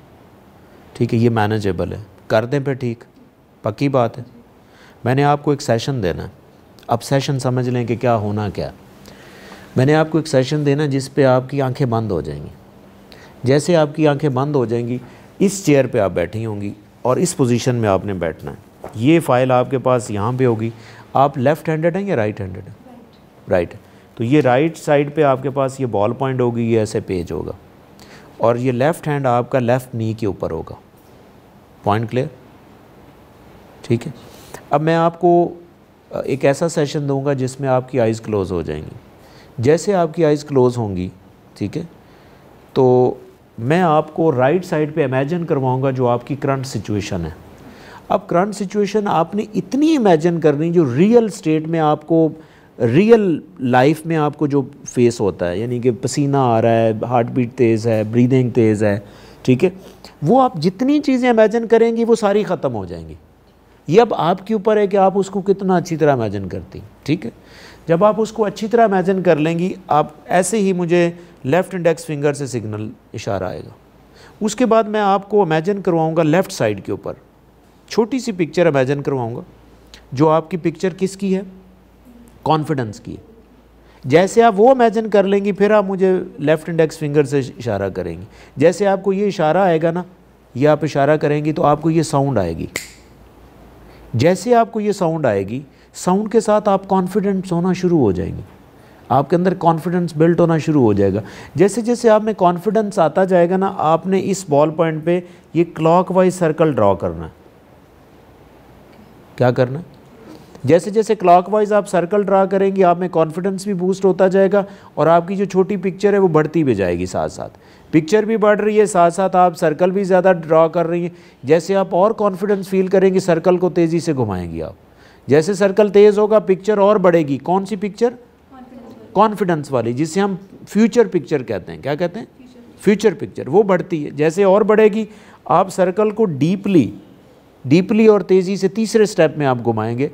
ठीक है ये मैनेजेबल है कर दें पे ठीक पक्की बात है मैंने आपको एक सेशन देना है अब सेशन समझ लें कि क्या होना क्या मैंने आपको एक सेशन देना जिस पे आपकी आंखें बंद हो जाएंगी जैसे आपकी आंखें बंद हो जाएंगी इस चेयर पे आप बैठी होंगी और इस पोजीशन में आपने बैठना है ये फ़ाइल आपके पास यहाँ पे होगी आप लेफ़्ट हैंडेड हैं या राइट हैंडेड हैं राइट तो ये राइट साइड पे आपके पास ये बॉल पॉइंट होगी ये ऐसे पेज होगा और ये लेफ़्ट हैंड आपका लेफ़्ट नी के ऊपर होगा पॉइंट क्लियर ठीक है अब मैं आपको एक ऐसा सेशन दूंगा जिसमें आपकी आइज़ क्लोज़ हो जाएंगी जैसे आपकी आइज़ क्लोज़ होंगी ठीक है तो मैं आपको राइट साइड पे इमेजिन करवाऊंगा जो आपकी करंट सिचुएशन है अब करंट सिचुएशन आपने इतनी इमेजिन करनी जो रियल स्टेट में आपको रियल लाइफ में आपको जो फेस होता है यानी कि पसीना आ रहा है हार्ट बीट तेज़ है ब्रीदिंग तेज़ है ठीक है वो आप जितनी चीज़ें इमेजिन करेंगी वो सारी ख़त्म हो जाएंगी ये अब आपके ऊपर है कि आप उसको कितना अच्छी तरह इमेजिन करती ठीक है जब आप उसको अच्छी तरह इमेजिन कर लेंगी आप ऐसे ही मुझे लेफ़्ट इंडेक्स फिंगर से सिग्नल इशारा आएगा उसके बाद मैं आपको इमेजिन करवाऊँगा लेफ़्ट साइड के ऊपर छोटी सी पिक्चर इमेजिन करवाऊँगा जो आपकी पिक्चर किसकी है कॉन्फिडेंस की जैसे आप वो इमेजिन कर लेंगी फिर आप मुझे लेफ़्ट इंडेक्स फिंगर से इशारा करेंगी जैसे आपको ये इशारा आएगा ना ये आप इशारा करेंगी तो आपको ये साउंड आएगी जैसे आपको ये साउंड आएगी साउंड के साथ आप कॉन्फिडेंस होना शुरू हो जाएंगे आपके अंदर कॉन्फिडेंस बिल्ट होना शुरू हो जाएगा जैसे जैसे आप में कॉन्फिडेंस आता जाएगा ना आपने इस बॉल पॉइंट पे ये क्लॉकवाइज सर्कल ड्रॉ करना है क्या करना है जैसे जैसे क्लॉकवाइज आप सर्कल ड्रा करेंगे आप में कॉन्फिडेंस भी बूस्ट होता जाएगा और आपकी जो छोटी पिक्चर है वो बढ़ती भी जाएगी साथ साथ पिक्चर भी बढ़ रही है साथ साथ आप सर्कल भी ज़्यादा ड्रा कर रही हैं जैसे आप और कॉन्फिडेंस फील करेंगे सर्कल को तेज़ी से घुमाएंगी आप जैसे सर्कल तेज़ होगा पिक्चर और बढ़ेगी कौन सी पिक्चर कॉन्फिडेंस वाली जिसे हम फ्यूचर पिक्चर कहते हैं क्या कहते हैं फ्यूचर पिक्चर वो बढ़ती है जैसे और बढ़ेगी आप सर्कल को डीपली डीपली और तेज़ी से तीसरे स्टेप में आप घुमाएंगे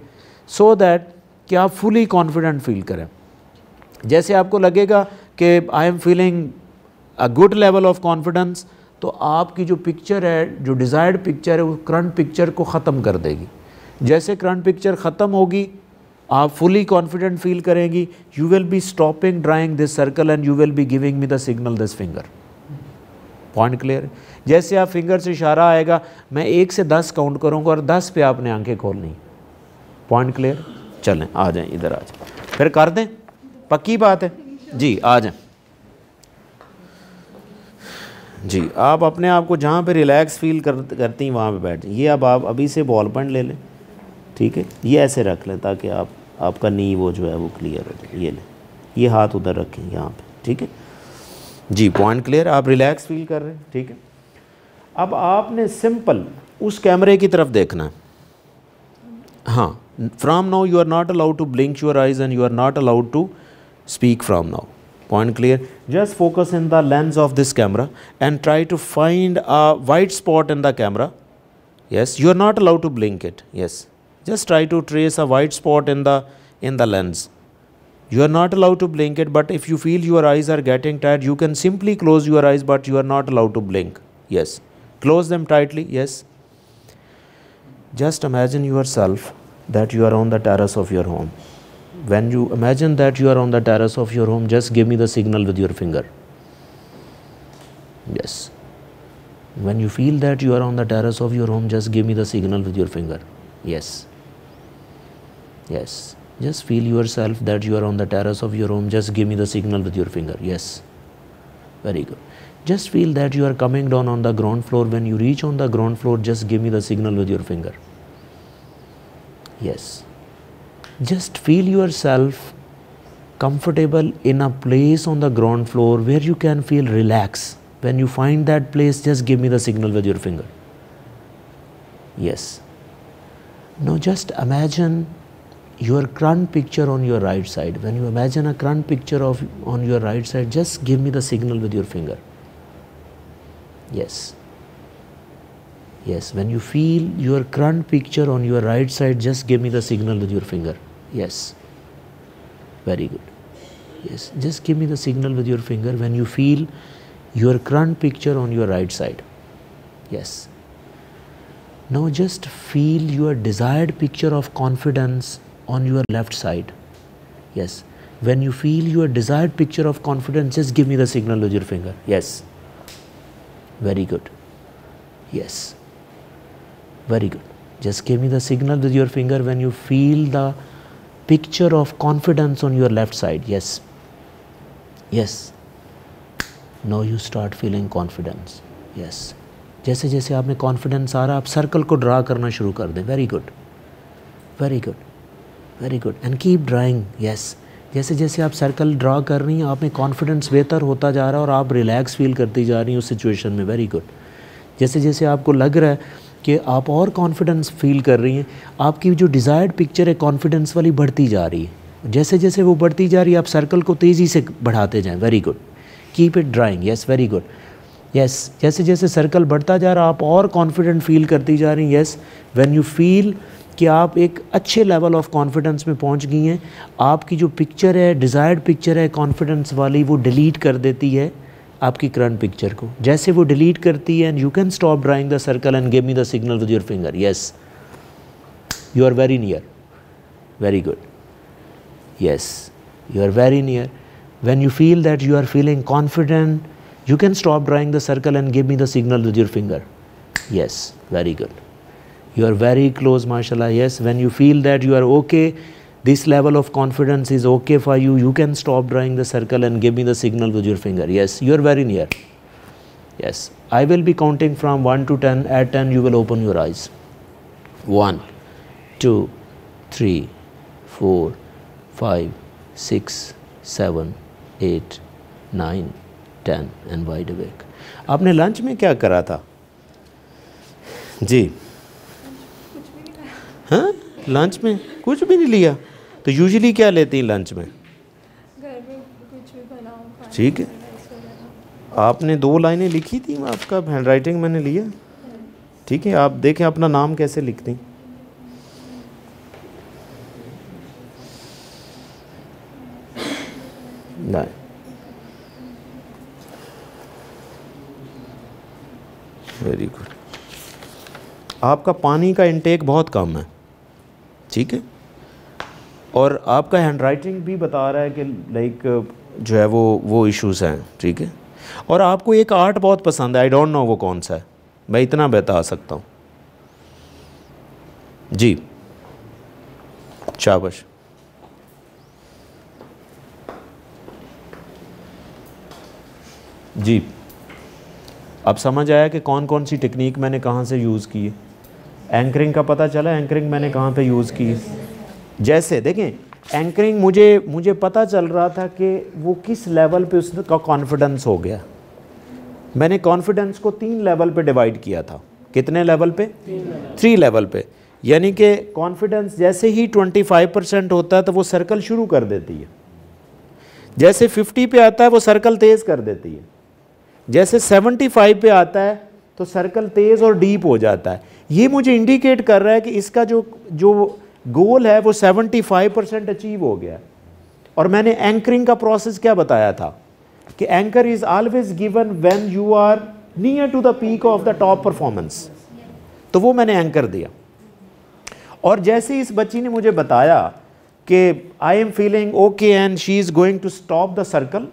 सो दैट कि आप फुली कॉन्फिडेंट फील करें जैसे आपको लगेगा कि I am feeling a good level of confidence तो आपकी जो पिक्चर है जो डिज़ायर्ड पिक्चर है वो करंट पिक्चर को ख़त्म कर देगी जैसे करंट पिक्चर ख़त्म होगी आप फुली कॉन्फिडेंट फील करेंगी you will be stopping drawing this circle and you will be giving me the signal this finger point clear जैसे आप फिंगर से इशारा आएगा मैं एक से दस काउंट करूँगा और दस पे आपने आंखें खोलनी पॉइंट क्लियर चलें आ जाएं इधर आ जाएं फिर कर दें पक्की बात है जी आ जाएं जी आप अपने आप को जहाँ पे रिलैक्स फील कर करती हैं वहाँ पे बैठ जाए ये अब आप अभी से बॉल पॉइंट ले लें ठीक है ये ऐसे रख लें ताकि आप आपका नी वो जो है वो क्लियर हो जाए ये लें ये हाथ उधर रखें यहाँ पे ठीक है जी पॉइंट क्लियर आप रिलैक्स फील कर रहे हैं ठीक है अब आपने सिंपल उस कैमरे की तरफ देखना है हाँ From now, you are not allowed to blink your eyes and you are not allowed to speak from now. Point clear? Just focus in the lens of this camera and try to find a white spot in the camera. Yes, you are not allowed to blink it. Yes, just try to trace a white spot in the in the lens. You are not allowed to blink it, but if you feel your eyes are getting tired, you can simply close your eyes, but you are not allowed to blink. Yes, close them tightly. Yes, just imagine yourself that you are on the terrace of your home. When you imagine that you are on the terrace of your home, just give me the signal with your finger. Yes. When you feel that you are on the terrace of your home, just give me the signal with your finger. Yes. Yes. Just feel yourself that you are on the terrace of your home, just give me the signal with your finger. Yes. Very good. Just feel that you are coming down on the ground floor. When you reach on the ground floor, just give me the signal with your finger. Yes. Just feel yourself comfortable in a place on the ground floor where you can feel relaxed. When you find that place, just give me the signal with your finger. Yes. Now just imagine your current picture on your right side. When you imagine a current picture of on your right side, just give me the signal with your finger. Yes. Yes, when you feel your current picture on your right side, just give me the signal with your finger. Yes. Very good. Yes, just give me the signal with your finger when you feel your current picture on your right side. Yes. Now just feel your desired picture of confidence on your left side. Yes. When you feel your desired picture of confidence, just give me the signal with your finger. Yes. Very good. Yes. Very good. Just give me the signal with your finger when you feel the picture of confidence on your left side. Yes. Yes. Now you start feeling confidence. Yes. जैसे जैसे आप में confidence आ रहा आप circle को draw करना शुरू कर दें very good very good very good and keep drawing yes जैसे जैसे आप सर्कल ड्रा कर रही हैं आप में कॉन्फिडेंस बेहतर होता जा रहा है और आप रिलैक्स फील करती जा रही हैं उस सिचुएशन में वेरी गुड जैसे जैसे आपको लग रहा है कि आप और कॉन्फिडेंस फील कर रही हैं आपकी जो डिज़ायर्ड पिक्चर है कॉन्फिडेंस वाली बढ़ती जा रही है जैसे जैसे वो बढ़ती जा रही है आप सर्कल को तेज़ी से बढ़ाते जाएं very good keep it drawing yes very good yes जैसे जैसे सर्कल बढ़ता जा रहा आप और कॉन्फिडेंट फील करती जा रही यस व्हेन यू फील कि आप एक अच्छे लेवल ऑफ कॉन्फिडेंस में पहुंच गई हैं आपकी जो पिक्चर है डिज़ायर्ड पिक्चर है कॉन्फिडेंस वाली वो डिलीट कर देती है आपकी करंट पिक्चर को जैसे वो डिलीट करती है and you can stop drawing the circle and give me the signal with your finger yes you are very near very good yes you are very near when you feel that you are feeling confident you can stop drawing the circle and give me the signal with your finger yes very good you are very close माशाला yes when you feel that you are okay this level of confidence is okay for you, you can stop drawing the circle and give me the signal with your finger. Yes, you are very near. Yes, I will be counting from 1 to 10. At 10, you will open your eyes. 1, 2, 3, 4, 5, 6, 7, 8, 9, 10, and wide awake. आपने lunch में क्या करा था जी हाँ lunch में कुछ भी नहीं लिया तो यूजली क्या लेती हैं लंच में ठीक है आपने दो लाइनें लिखी थी आपका हैंड राइटिंग मैंने लिया हाँ। ठीक है आप देखें अपना नाम कैसे लिखती वेरी गुड आपका पानी का इनटेक बहुत कम है ठीक है और आपका हैंड राइटिंग भी बता रहा है कि लाइक जो है वो वो इश्यूज़ हैं ठीक है और आपको एक आर्ट बहुत पसंद है आई डोंट नो वो कौन सा है मैं इतना बता सकता हूँ जी शाबश जी अब समझ आया कि कौन कौन सी टेक्निक मैंने कहाँ से यूज़ की है एंकरिंग का पता चला एंकरिंग मैंने कहाँ पे यूज़ की है जैसे देखें एंकरिंग मुझे मुझे पता चल रहा था कि वो किस लेवल पे उसका कॉन्फिडेंस हो गया मैंने कॉन्फिडेंस को तीन लेवल पे डिवाइड किया था कितने लेवल पे थ्री लेवल पे यानी कि कॉन्फिडेंस जैसे ही 25 परसेंट होता है तो वो सर्कल शुरू कर देती है जैसे 50 पे आता है वो सर्कल तेज़ कर देती है जैसे 75 पे आता है तो सर्कल तेज़ और डीप हो जाता है ये मुझे इंडिकेट कर रहा है कि इसका जो जो गोल है वो 75 परसेंट अचीव हो गया और मैंने एंकरिंग का प्रोसेस क्या बताया था कि anchor is always given when you are near to the peak of the top performance तो वो मैंने एंकर दिया और जैसे इस बच्ची ने मुझे बताया कि I am feeling okay and she is going to stop the circle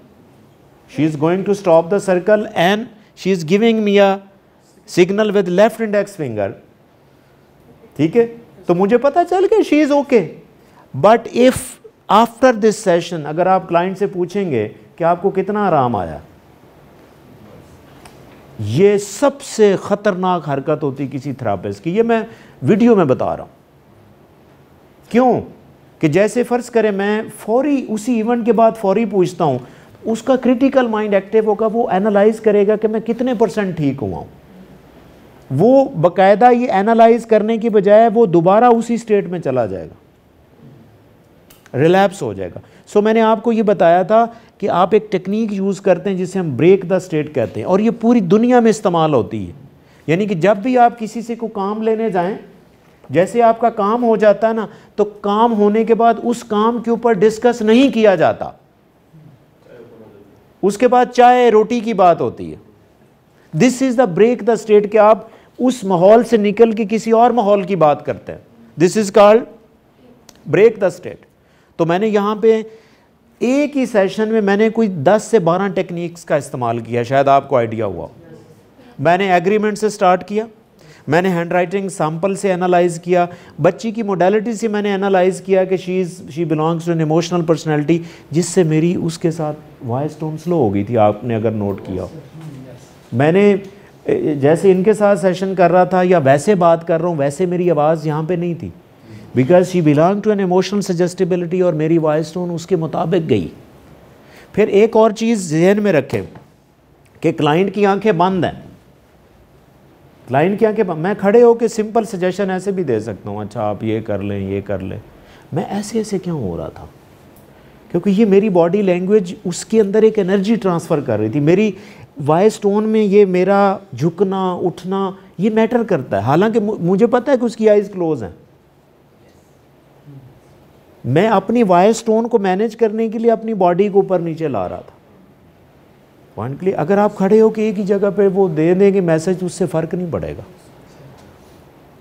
she is going to stop the circle and she is giving me a signal with left index finger ठीक है तो मुझे पता चल गया she is okay but if after this session अगर आप client से पूछेंगे कि आपको कितना आराम आया ये सबसे ख़तरनाक हरकत होती किसी थेरापिस्ट की ये मैं वीडियो में बता रहा हूं क्यों कि जैसे फ़र्ज़ करें मैं फौरी उसी इवेंट के बाद फौरी पूछता हूं उसका क्रिटिकल माइंड एक्टिव होगा वो एनालाइज करेगा कि मैं कितने परसेंट ठीक हुआ हूं वो बकायदा ये एनालाइज करने की बजाय वो दोबारा उसी स्टेट में चला जाएगा रिलैप्स हो जाएगा सो so, मैंने आपको ये बताया था कि आप एक टेक्निक यूज़ करते हैं जिसे हम ब्रेक द स्टेट कहते हैं और ये पूरी दुनिया में इस्तेमाल होती है यानी कि जब भी आप किसी से को काम लेने जाएं जैसे आपका काम हो जाता है ना तो काम होने के बाद उस काम के ऊपर डिस्कस नहीं किया जाता उसके बाद चाय रोटी की बात होती है this is the break the state के आप उस माहौल से निकल के किसी और माहौल की बात करते हैं this is called break the state तो मैंने यहाँ पे एक ही सेशन में मैंने कोई 10 से 12 टेक्निक्स का इस्तेमाल किया शायद आपको आइडिया हुआ मैंने एग्रीमेंट से स्टार्ट किया मैंने हैंड राइटिंग सैम्पल से एनालाइज किया बच्ची की मोडेलिटी से मैंने एनालाइज किया कि she is she belongs to an emotional personality जिससे मेरी उसके साथ वॉइस टोन स्लो हो गई थी आपने अगर नोट किया मैंने जैसे इनके साथ सेशन कर रहा था या वैसे बात कर रहा हूँ वैसे मेरी आवाज़ यहाँ पे नहीं थी because she belong to an emotional suggestibility और मेरी वॉइस टोन उसके मुताबिक गई फिर एक और चीज़ जहन में रखें कि क्लाइंट की आंखें बंद हैं क्लाइंट की आंखें मैं खड़े होकर सिंपल सजेशन ऐसे भी दे सकता हूँ अच्छा आप ये कर लें ये कर लें मैं ऐसे ऐसे क्यों हो रहा था क्योंकि ये मेरी बॉडी लैंग्वेज उसके अंदर एक एनर्जी ट्रांसफ़र कर रही थी मेरी वाई स्टोन में ये मेरा झुकना उठना ये मैटर करता है हालांकि मुझे पता है कि उसकी आइज़ क्लोज हैं मैं अपनी वाई स्टोन को मैनेज करने के लिए अपनी बॉडी को ऊपर नीचे ला रहा था पॉइंट के लिए अगर आप खड़े हो कि एक ही जगह पे वो दे देंगे मैसेज तो उससे फ़र्क नहीं पड़ेगा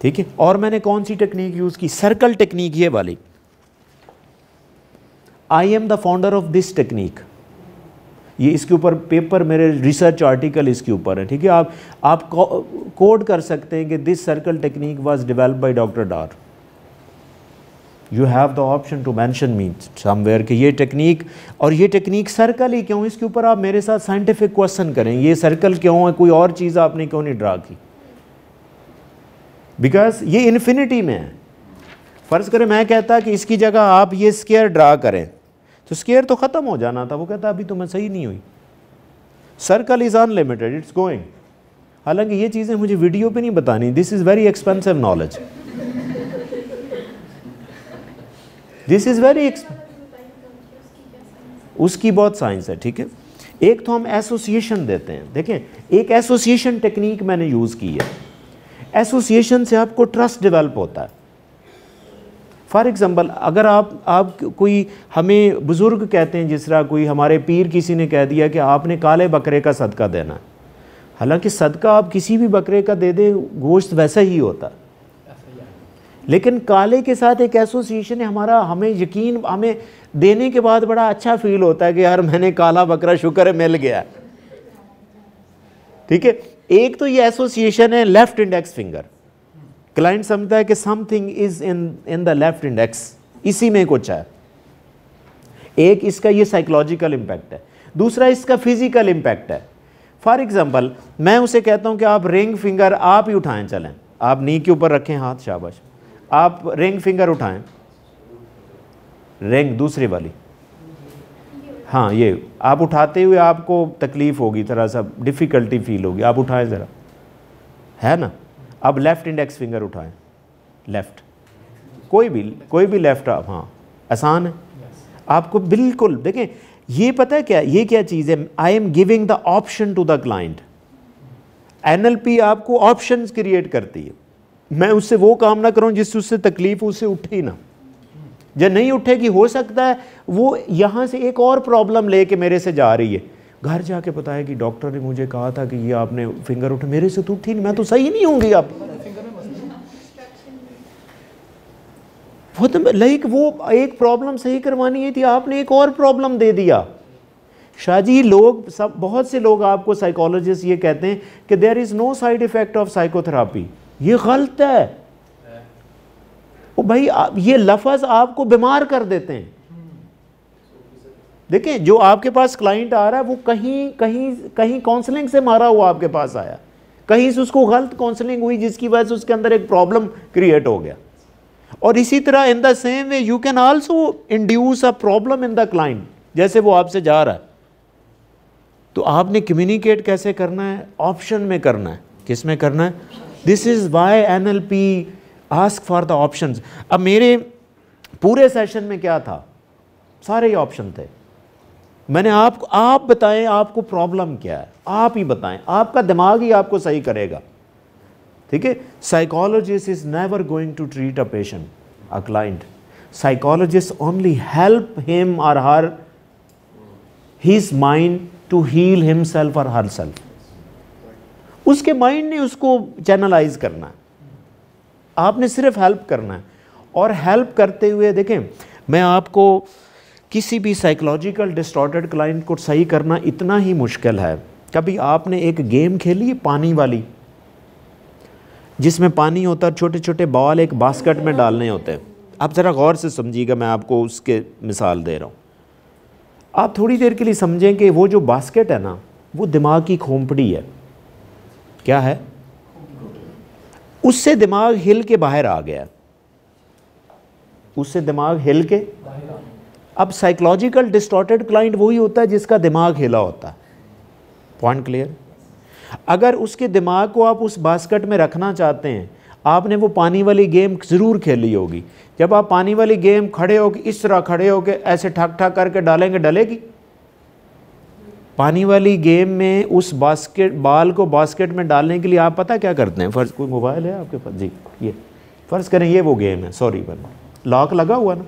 ठीक है और मैंने कौन सी टेक्निक यूज़ की सर्कल टेक्निक ये वाली I am the founder of this technique ये इसके ऊपर पेपर मेरे रिसर्च आर्टिकल इसके ऊपर है ठीक है आप आप कोड कर सकते हैं कि this circle technique was develop by doctor Dar you have the option to mention me somewhere कि ये टेक्निक और ये टेक्निक सर्कल ही क्यों इसके ऊपर आप मेरे साथ साइंटिफिक क्वेश्चन करें ये सर्कल क्यों है कोई और चीज़ आपने क्यों नहीं ड्रा की बिकॉज ये इन्फिनिटी में है फ़र्ज़ करें मैं कहता कि इसकी जगह आप ये स्केयर ड्रा करें तो स्केयर तो ख़त्म हो जाना था वो कहता अभी तो मैं सही नहीं हुई circle is unlimited it's going हालांकि ये चीज़ें मुझे वीडियो पे नहीं बतानी this is very expensive knowledge this is very उसकी बहुत साइंस है ठीक है एक तो हम एसोसिएशन देते हैं देखें एक एसोसिएशन टेक्निक मैंने यूज़ की है एसोसिएशन से आपको ट्रस्ट डेवलप होता है फॉर एग्ज़ाम्पल अगर आप आप कोई हमें बुज़ुर्ग कहते हैं जिस तरह कोई हमारे पीर किसी ने कह दिया कि आपने काले बकरे का सदका देना हालांकि सदका आप किसी भी बकरे का दे दें गोश्त वैसा ही होता लेकिन काले के साथ एक एसोसिएशन है हमारा हमें यकीन हमें देने के बाद बड़ा अच्छा फील होता है कि यार मैंने काला बकरा शुक्र है मिल गया ठीक है एक तो ये एसोसिएशन है लेफ़्ट इंडेक्स फिंगर क्लाइंट समझता है कि something is in in the left index इसी में कुछ है एक इसका ये साइकोलॉजिकल इंपैक्ट है दूसरा इसका फिजिकल इंपैक्ट है फॉर एग्जाम्पल मैं उसे कहता हूं कि आप रिंग फिंगर आप ही उठाएं चलें आप नी के ऊपर रखें हाथ शाबाश आप रिंग फिंगर उठाएं रिंग दूसरी वाली हाँ ये आप उठाते हुए आपको तकलीफ़ होगी थोड़ा सा डिफ़िकल्टी फील होगी आप उठाएं ज़रा है ना अब लेफ़्ट इंडेक्स फिंगर उठाएं लेफ़्ट कोई भी कोई भी लेफ़्ट आप हाँ आसान है आपको बिल्कुल देखें ये पता है क्या ये क्या चीज़ है I am giving the option to the client NLP आपको ऑप्शन क्रिएट करती है मैं उससे वो काम ना करूँ जिससे उससे तकलीफ उससे उठे ना जब नहीं उठेगी हो सकता है वो यहाँ से एक और प्रॉब्लम लेके मेरे से जा रही है घर जाके बताया कि डॉक्टर ने मुझे कहा था कि ये आपने फिंगर उठा मेरे से तो उठी नहीं मैं तो सही नहीं होंगी आप वो तो लाइक वो एक प्रॉब्लम सही करवानी थी आपने एक और प्रॉब्लम दे दिया शाहजी लोग सब बहुत से लोग आपको साइकोलॉजिस्ट ये कहते हैं कि there is no side effect of psychotherapy ये गलत है वो भाई ये लफज आपको बीमार कर देते हैं देखिए जो आपके पास क्लाइंट आ रहा है वो कहीं कहीं कहीं काउंसलिंग से मारा हुआ आपके पास आया कहीं से उसको गलत काउंसलिंग हुई जिसकी वजह से उसके अंदर एक प्रॉब्लम क्रिएट हो गया और इसी तरह in the same way you can also induce a problem in the client जैसे वो आपसे जा रहा है तो आपने कम्युनिकेट कैसे करना है ऑप्शन में करना है किस में करना है this is why N L P ask for the option अब मेरे पूरे सेशन में क्या था सारे ही ऑप्शन थे मैंने आपको आप बताएं आपको प्रॉब्लम क्या है आप ही बताएं आपका दिमाग ही आपको सही करेगा ठीक है psychologist is never going to treat a patient a client psychologist only help him और her his mind to heal himself और हर सेल्फ उसके माइंड ने उसको चैनलाइज करना है आपने सिर्फ हेल्प करना है और हेल्प करते हुए देखें मैं आपको किसी भी साइकोलॉजिकल डिस्टॉर्टेड क्लाइंट को सही करना इतना ही मुश्किल है कभी आपने एक गेम खेली पानी वाली जिसमें पानी होता है छोटे छोटे बॉल एक बास्केट में डालने होते हैं आप ज़रा गौर से समझिएगा मैं आपको उसके मिसाल दे रहा हूँ आप थोड़ी देर के लिए समझें कि वो जो बास्केट है ना वो दिमाग की खोपड़ी है क्या है उससे दिमाग हिल के बाहर आ गया उससे दिमाग हिल के अब साइकोलॉजिकल डिस्टॉर्टेड क्लाइंट वही होता है जिसका दिमाग हिला होता है पॉइंट क्लियर अगर उसके दिमाग को आप उस बास्केट में रखना चाहते हैं आपने वो पानी वाली गेम ज़रूर खेली होगी जब आप पानी वाली गेम खड़े होकर इस तरह खड़े होकर ऐसे ठक ठक करके डालेंगे डलेगी पानी वाली गेम में उस बास्केट बाल को बास्केट में डालने के लिए आप पता क्या करते हैं फ़र्ज़ कोई मोबाइल है आपके पास जी ये फ़र्ज़ करें ये वो गेम है सॉरी बन लॉक लगा हुआ ना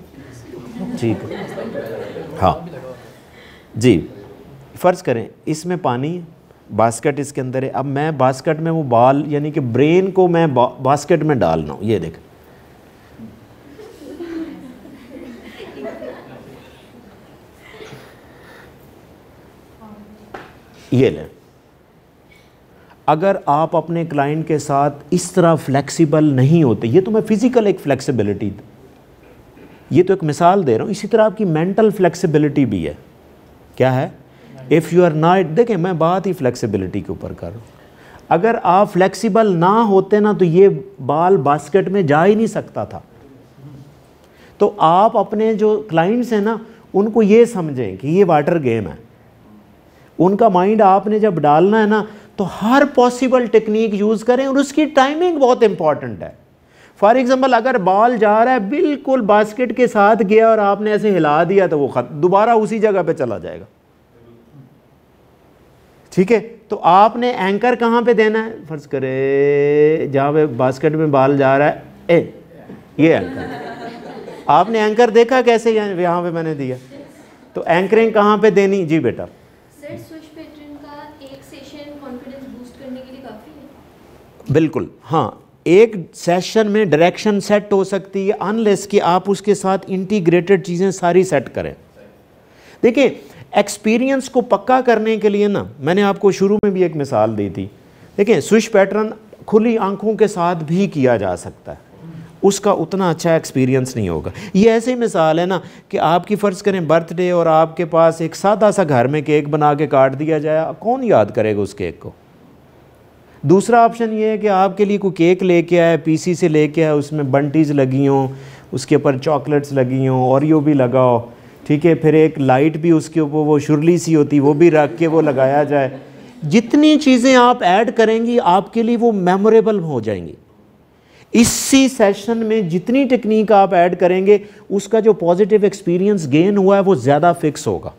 ठीक हाँ जी फ़र्ज़ करें इसमें पानी बास्केट इसके अंदर है अब मैं बास्केट में वो बाल यानी कि ब्रेन को मैं बा, बास्केट में डाल रहा हूँ ये देख ये ले अगर आप अपने क्लाइंट के साथ इस तरह फ्लेक्सिबल नहीं होते ये तो मैं फ़िज़िकल एक फ्लेक्सिबिलिटी ये तो एक मिसाल दे रहा हूँ इसी तरह आपकी मेंटल फ्लेक्सिबिलिटी भी है क्या है इफ़ यू आर नॉट देखें मैं बात ही फ्लेक्सिबिलिटी के ऊपर कर रहा हूँ अगर आप फ्लेक्सिबल ना होते ना तो ये बाल बास्केट में जा ही नहीं सकता था तो आप अपने जो क्लाइंट्स हैं ना उनको ये समझें कि ये वाटर गेम है उनका माइंड आपने जब डालना है ना तो हर पॉसिबल टेक्निक यूज़ करें और उसकी टाइमिंग बहुत इंपॉर्टेंट है फॉर एग्ज़ाम्पल अगर बॉल जा रहा है बिल्कुल बास्केट के साथ गया और आपने ऐसे हिला दिया तो वो दोबारा उसी जगह पे चला जाएगा ठीक है तो आपने एंकर कहाँ पे देना है फर्ज करे जहाँ पे बास्केट में बाल जा रहा है ए ये एंकर आपने एंकर देखा कैसे यहाँ पे मैंने दिया तो एंकरिंग कहाँ पे देनी जी बेटा बिल्कुल हाँ एक सेशन में डायरेक्शन सेट हो सकती है अनलेस कि आप उसके साथ इंटीग्रेटेड चीज़ें सारी सेट करें देखिए एक्सपीरियंस को पक्का करने के लिए ना मैंने आपको शुरू में भी एक मिसाल दी थी देखें स्विश पैटर्न खुली आंखों के साथ भी किया जा सकता है उसका उतना अच्छा एक्सपीरियंस नहीं होगा ये ऐसी मिसाल है ना कि आपकी फ़र्ज़ करें बर्थडे और आपके पास एक सादा सा घर में केक बना के काट दिया जाए कौन याद करेगा उस केक को दूसरा ऑप्शन ये है कि आपके लिए कोई केक लेके आए पीसी से लेके आए उसमें बंटीज़ लगी हों उसके ऊपर चॉकलेट्स लगी हों ओरियो भी लगाओ ठीक है फिर एक लाइट भी उसके ऊपर वो शुरली सी होती वो भी रख के वो लगाया जाए जितनी चीज़ें आप ऐड करेंगी आपके लिए वो मेमोरेबल हो जाएंगी इसी सेशन में जितनी टेक्निक आप ऐड करेंगे उसका जो पॉजिटिव एक्सपीरियंस गेन हुआ है वो ज़्यादा फिक्स होगा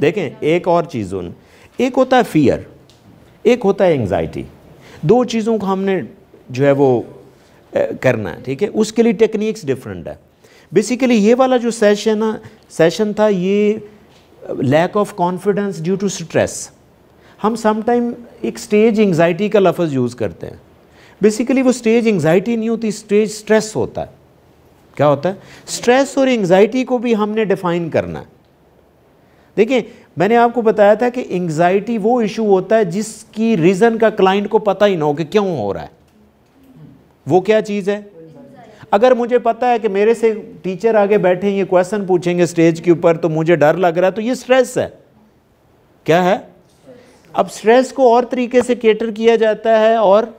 देखें एक और चीज़ उन एक होता है फियर एक होता है एंगजाइटी दो चीज़ों को हमने जो है वो करना है ठीक है उसके लिए टेक्निक्स डिफरेंट है बेसिकली ये वाला जो सेशन है सेशन था ये lack of confidence due to stress हम समटाइम एक स्टेज एंग्जाइटी का लफ्ज़ यूज़ करते हैं बेसिकली वो स्टेज एंग्जाइटी नहीं होती स्टेज स्ट्रेस होता है क्या होता है स्ट्रेस और एंग्जाइटी को भी हमने डिफ़ाइन करना है देखिए मैंने आपको बताया था कि एंग्जाइटी वो इशू होता है जिसकी रीज़न का क्लाइंट को पता ही ना हो कि क्यों हो रहा है वो क्या चीज़ है अगर मुझे पता है कि मेरे से टीचर आगे बैठे ये क्वेश्चन पूछेंगे स्टेज के ऊपर तो मुझे डर लग रहा है तो ये स्ट्रेस है क्या है अब स्ट्रेस को और तरीके से केटर किया जाता है और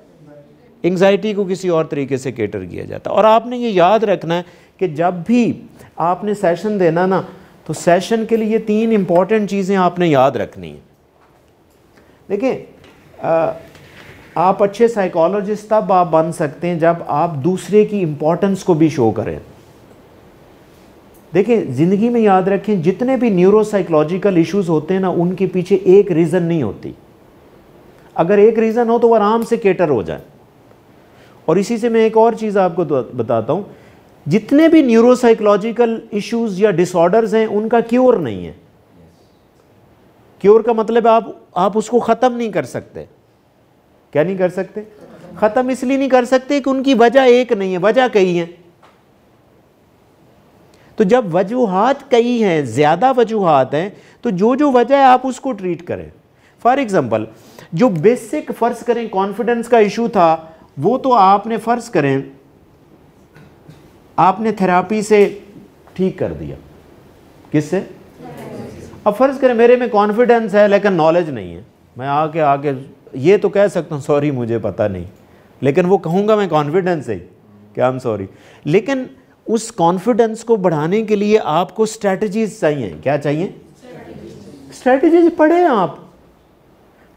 एंग्जाइटी को किसी और तरीके से केटर किया जाता है और आपने ये याद रखना है कि जब भी आपने सेशन देना ना तो सेशन के लिए तीन इम्पॉर्टेंट चीज़ें आपने याद रखनी है देखिए आप अच्छे साइकोलॉजिस्ट तब आप बन सकते हैं जब आप दूसरे की इम्पोर्टेंस को भी शो करें देखिए ज़िंदगी में याद रखें जितने भी न्यूरोसाइकोलॉजिकल इश्यूज़ होते हैं ना उनके पीछे एक रीज़न नहीं होती अगर एक रीज़न हो तो वो आराम से केटर हो जाए और इसी से मैं एक और चीज़ आपको बताता हूँ जितने भी न्यूरोसाइकोलॉजिकल इश्यूज या डिसऑर्डर्स हैं उनका क्योर नहीं है क्योर का मतलब आप आप उसको ख़त्म नहीं कर सकते क्या नहीं कर सकते ख़त्म इसलिए नहीं कर सकते कि उनकी वजह एक नहीं है वजह कई है तो जब वजूहत कई हैं ज़्यादा वजूहत हैं तो जो जो वजह है आप उसको ट्रीट करें फॉर एग्ज़ाम्पल जो बेसिक फ़र्ज़ करें कॉन्फिडेंस का इशू था वो तो आपने फ़र्ज़ करें आपने थेरापी से ठीक कर दिया किससे अब फ़र्ज़ करें मेरे में कॉन्फिडेंस है लेकिन नॉलेज नहीं है मैं आके आके ये तो कह सकता हूँ सॉरी मुझे पता नहीं लेकिन वो कहूँगा मैं कॉन्फिडेंस है ही कि आई एम सॉरी लेकिन उस कॉन्फिडेंस को बढ़ाने के लिए आपको स्ट्रेटजीज चाहिए क्या चाहिए स्ट्रेटजीज पढ़े आप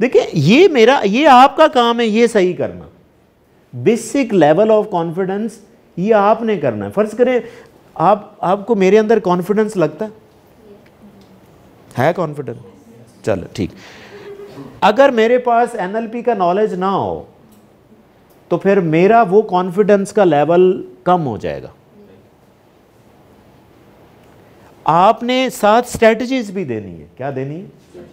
देखिए ये मेरा ये आपका काम है ये सही करना बेसिक लेवल ऑफ कॉन्फिडेंस ये आपने करना है फ़र्ज़ करें आप आपको मेरे अंदर कॉन्फिडेंस लगता है कॉन्फिडेंस चलो ठीक अगर मेरे पास एनएलपी का नॉलेज ना हो तो फिर मेरा वो कॉन्फिडेंस का लेवल कम हो जाएगा आपने साथ स्ट्रेटजीज भी देनी है क्या देनी है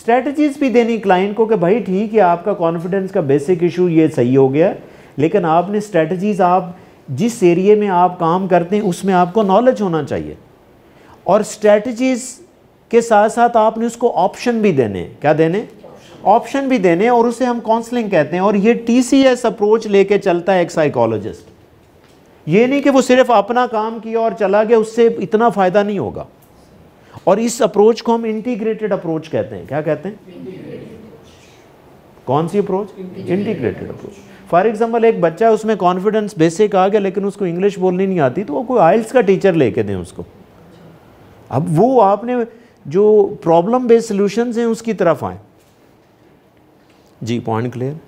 स्ट्रेटजीज भी देनी क्लाइंट को कि भाई ठीक है आपका कॉन्फिडेंस का बेसिक इशू ये सही हो गया लेकिन आपने स्ट्रेटजीज आप जिस एरिए में आप काम करते हैं उसमें आपको नॉलेज होना चाहिए और स्ट्रेटजीज़ के साथ साथ आपने उसको ऑप्शन भी देने क्या देने ऑप्शन भी देने और उसे हम काउंसलिंग कहते हैं और ये टी सी एस अप्रोच लेके चलता है एक साइकोलॉजिस्ट ये नहीं कि वो सिर्फ अपना काम किया और चला गया उससे इतना फ़ायदा नहीं होगा और इस अप्रोच को हम इंटीग्रेटेड अप्रोच कहते हैं क्या कहते हैं कौन सी approach integrated approach for example एक बच्चा है उसमें कॉन्फिडेंस बेसिक आ गया लेकिन उसको इंग्लिश बोलनी नहीं आती तो वो कोई आइल्स का टीचर लेके दें उसको अब वो आपने जो प्रॉब्लम बेस्ड सोल्यूशन हैं उसकी तरफ आए जी point clear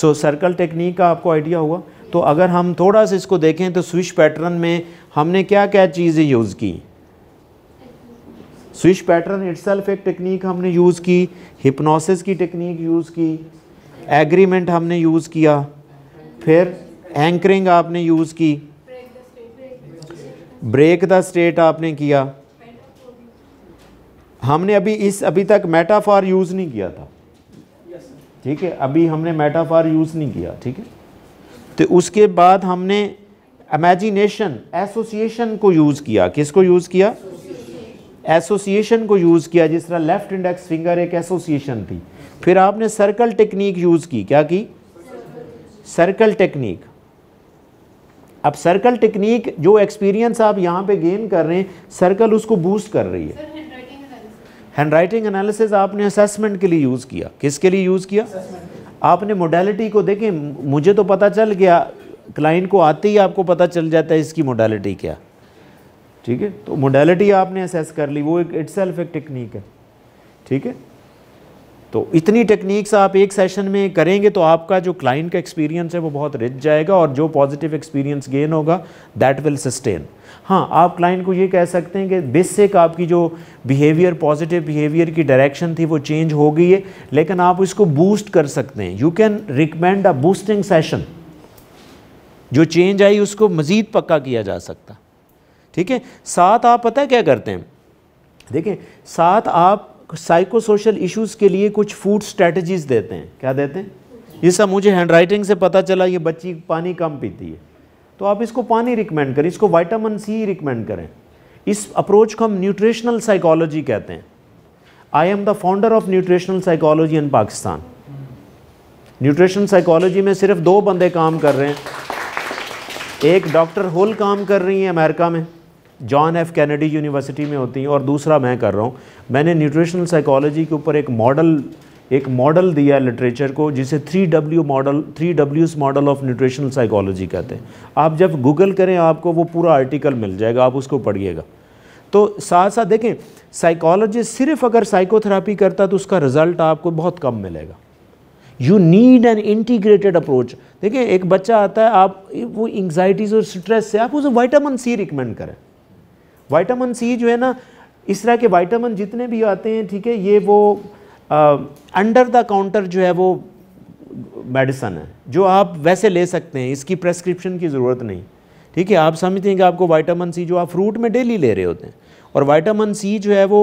so circle technique का आपको आइडिया हुआ तो अगर हम थोड़ा सा इसको देखें तो स्विच पैटर्न में हमने क्या क्या चीज़ें यूज़ की स्विच पैटर्न इट्सल्फ एक टेक्निक हमने यूज़ की हिप्नोसिस की टेक्निक यूज़ की एग्रीमेंट हमने यूज़ किया फिर एंकरिंग आपने यूज़ की ब्रेक द स्टेट आपने किया हमने अभी इस अभी तक मेटाफार यूज़ नहीं किया था ठीक है अभी हमने मेटाफार यूज़ नहीं किया ठीक है तो उसके बाद हमने इमेजिनेशन एसोसिएशन को यूज़ किया किसको यूज़ किया एसोसिएशन को यूज़ किया जिस तरह लेफ़्ट इंडेक्स फिंगर एक एसोसिएशन थी फिर आपने सर्कल टेक्निक यूज़ की क्या की सर्कल टेक्निक अब सर्कल टेक्निक जो एक्सपीरियंस आप यहां पे गेन कर रहे हैं सर्कल उसको बूस्ट कर रही है हैंड राइटिंग एनालिसिस आपने असेसमेंट के लिए यूज़ किया किसके लिए यूज़ किया आपने मोडेलिटी को देखें मुझे तो पता चल गया क्लाइंट को आते ही आपको पता चल जाता है इसकी मोडेलिटी क्या ठीक है तो मोडेलिटी आपने असेस कर ली वो एक इट्स एक टेक्निक है ठीक है तो इतनी टेक्निक्स आप एक सेशन में करेंगे तो आपका जो क्लाइंट का एक्सपीरियंस है वो बहुत रिच जाएगा और जो पॉजिटिव एक्सपीरियंस गेन होगा दैट विल सस्टेन हाँ आप क्लाइंट को ये कह सकते हैं कि बेसिक आपकी जो बिहेवियर पॉजिटिव बिहेवियर की डायरेक्शन थी वो चेंज हो गई है लेकिन आप इसको बूस्ट कर सकते हैं you can recommend a boosting session जो चेंज आई उसको मज़ीद पक्का किया जा सकता ठीक है साथ आप पता है क्या करते हैं देखें साथ आप साइको सोशल इश्यूज़ के लिए कुछ फूड स्ट्रेटजीज़ देते हैं क्या देते हैं ये सब मुझे हैंड राइटिंग से पता चला ये बच्ची पानी कम पीती है तो आप इसको पानी रिकमेंड करें इसको वाइटामिन सी रिकमेंड करें इस अप्रोच को हम न्यूट्रिशनल साइकोलॉजी कहते हैं I am the founder of nutritional psychology in Pakistan nutritional psychology में सिर्फ दो बंदे काम कर रहे हैं एक डॉक्टर होल काम कर रही हैं अमेरिका में जॉन एफ कैनेडी यूनिवर्सिटी में होती हैं और दूसरा मैं कर रहा हूँ मैंने न्यूट्रिशनल साइकोलॉजी के ऊपर एक मॉडल एक मॉडल दिया लिटरेचर को जिसे थ्री डब्ल्यू मॉडल थ्री डब्ल्यूज मॉडल ऑफ न्यूट्रिशनल साइकोलॉजी कहते हैं आप जब गूगल करें आपको वो पूरा आर्टिकल मिल जाएगा आप उसको पढ़िएगा तो साथ साथ देखें साइकोलॉजी सिर्फ अगर साइकोथेरापी करता तो उसका रिजल्ट आपको बहुत कम मिलेगा you need an integrated approach देखिए एक बच्चा आता है आप वो एंगजाइटीज़ और स्ट्रेस से आप उसे वाइटामिन सी रिकमेंड करें वाइटामिन सी जो है ना इस तरह के वाइटामिन जितने भी आते हैं ठीक है ये वो आ, अंडर द काउंटर जो है वो मेडिसन है जो आप वैसे ले सकते हैं इसकी प्रेस्क्रिप्शन की ज़रूरत नहीं ठीक है आप समझते हैं कि आपको वाइटामिन सी जो आप फ्रूट में डेली ले रहे होते हैं और वाइटामिन सी जो है वो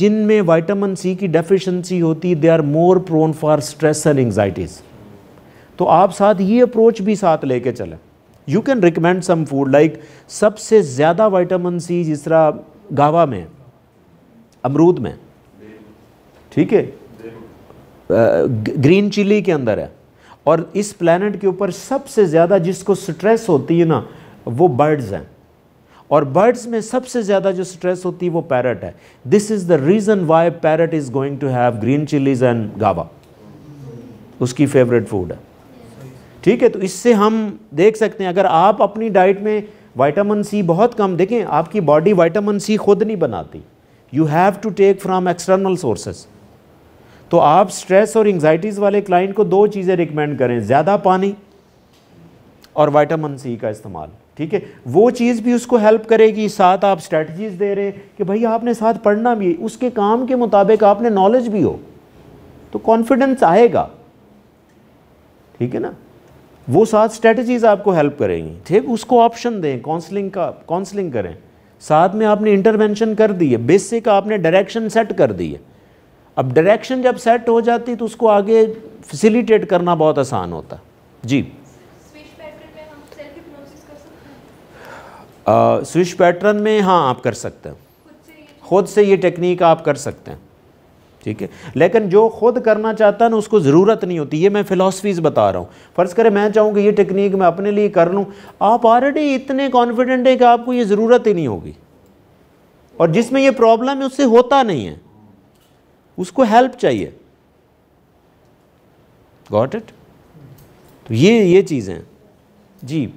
जिन में वाइटामिन सी की डेफिशिएंसी होती they are more prone for stress and anxieties तो आप साथ ये अप्रोच भी साथ लेके चलें you can recommend some food like सबसे ज़्यादा वाइटामिन सी जिस तरह गावा में अमरूद में ठीक है ग्रीन चिली के अंदर है और इस प्लानट के ऊपर सबसे ज़्यादा जिसको स्ट्रेस होती है ना वो बर्ड्स हैं और बर्ड्स में सबसे ज़्यादा जो स्ट्रेस होती है वो पैरट है this is the reason why parrot is going to have green chillies and guava उसकी फेवरेट फूड है ठीक है तो इससे हम देख सकते हैं अगर आप अपनी डाइट में वाइटामिन सी बहुत कम देखें आपकी बॉडी वाइटामिन सी खुद नहीं बनाती you have to take from external sources तो आप स्ट्रेस और एंग्जाइटीज़ वाले क्लाइंट को दो चीज़ें रिकमेंड करें ज़्यादा पानी और वाइटामिन सी का इस्तेमाल ठीक है वो चीज़ भी उसको हेल्प करेगी साथ आप स्ट्रेटजीज दे रहे हैं कि भाई आपने साथ पढ़ना भी उसके काम के मुताबिक आपने नॉलेज भी हो तो कॉन्फिडेंस आएगा ठीक है ना वो साथ स्ट्रेटजीज आपको हेल्प करेंगी ठीक उसको ऑप्शन दें काउंसलिंग का काउंसलिंग करें साथ में आपने इंटरवेंशन कर दी है बेसिक आपने डायरेक्शन सेट कर दी है अब डायरेक्शन जब सेट हो जाती तो उसको आगे फैसिलिटेट करना बहुत आसान होता जी स्विच पैटर्न में हाँ आप कर सकते हैं खुद से ये टेक्निक आप कर सकते हैं ठीक है लेकिन जो खुद करना चाहता है ना उसको ज़रूरत नहीं होती ये मैं फ़िलासफ़ीज़ बता रहा हूँ फ़र्ज़ करें मैं चाहूँ कि ये टेक्निक मैं अपने लिए कर लूँ आप ऑलरेडी इतने कॉन्फिडेंट हैं कि आपको ये ज़रूरत ही नहीं होगी और जिसमें ये प्रॉब्लम है उससे होता नहीं है उसको हेल्प चाहिए गॉट इट तो ये ये चीज़ें जी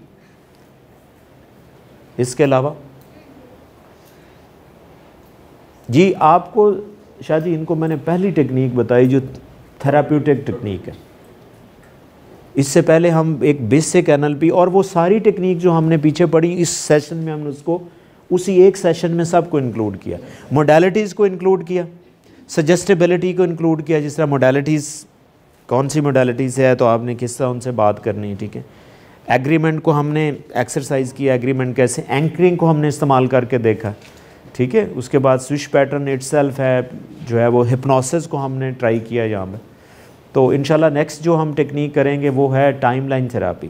इसके अलावा जी आपको शाह जी इनको मैंने पहली टेक्निक बताई जो थेरापटिक टेक्निक है इससे पहले हम एक बेसिक एन और वो सारी टेक्निक जो हमने पीछे पढ़ी इस सेशन में हमने उसको उसी एक सेशन में सबको इंक्लूड किया मोडेलिटीज़ को इंक्लूड किया सजेस्टेबिलिटी को इंक्लूड किया जिस तरह मोडेलिटीज़ कौन सी मोडेलिटीज़ है तो आपने किस तरह उनसे बात करनी है ठीक है एग्रीमेंट को हमने एक्सरसाइज किया एग्रीमेंट कैसे एंकरिंग को हमने इस्तेमाल करके देखा ठीक है उसके बाद स्विच पैटर्न इट है जो है वो हिप्नोसिस को हमने ट्राई किया यहाँ पर तो इन नेक्स्ट जो हम टेक्निक करेंगे वो है time line therapy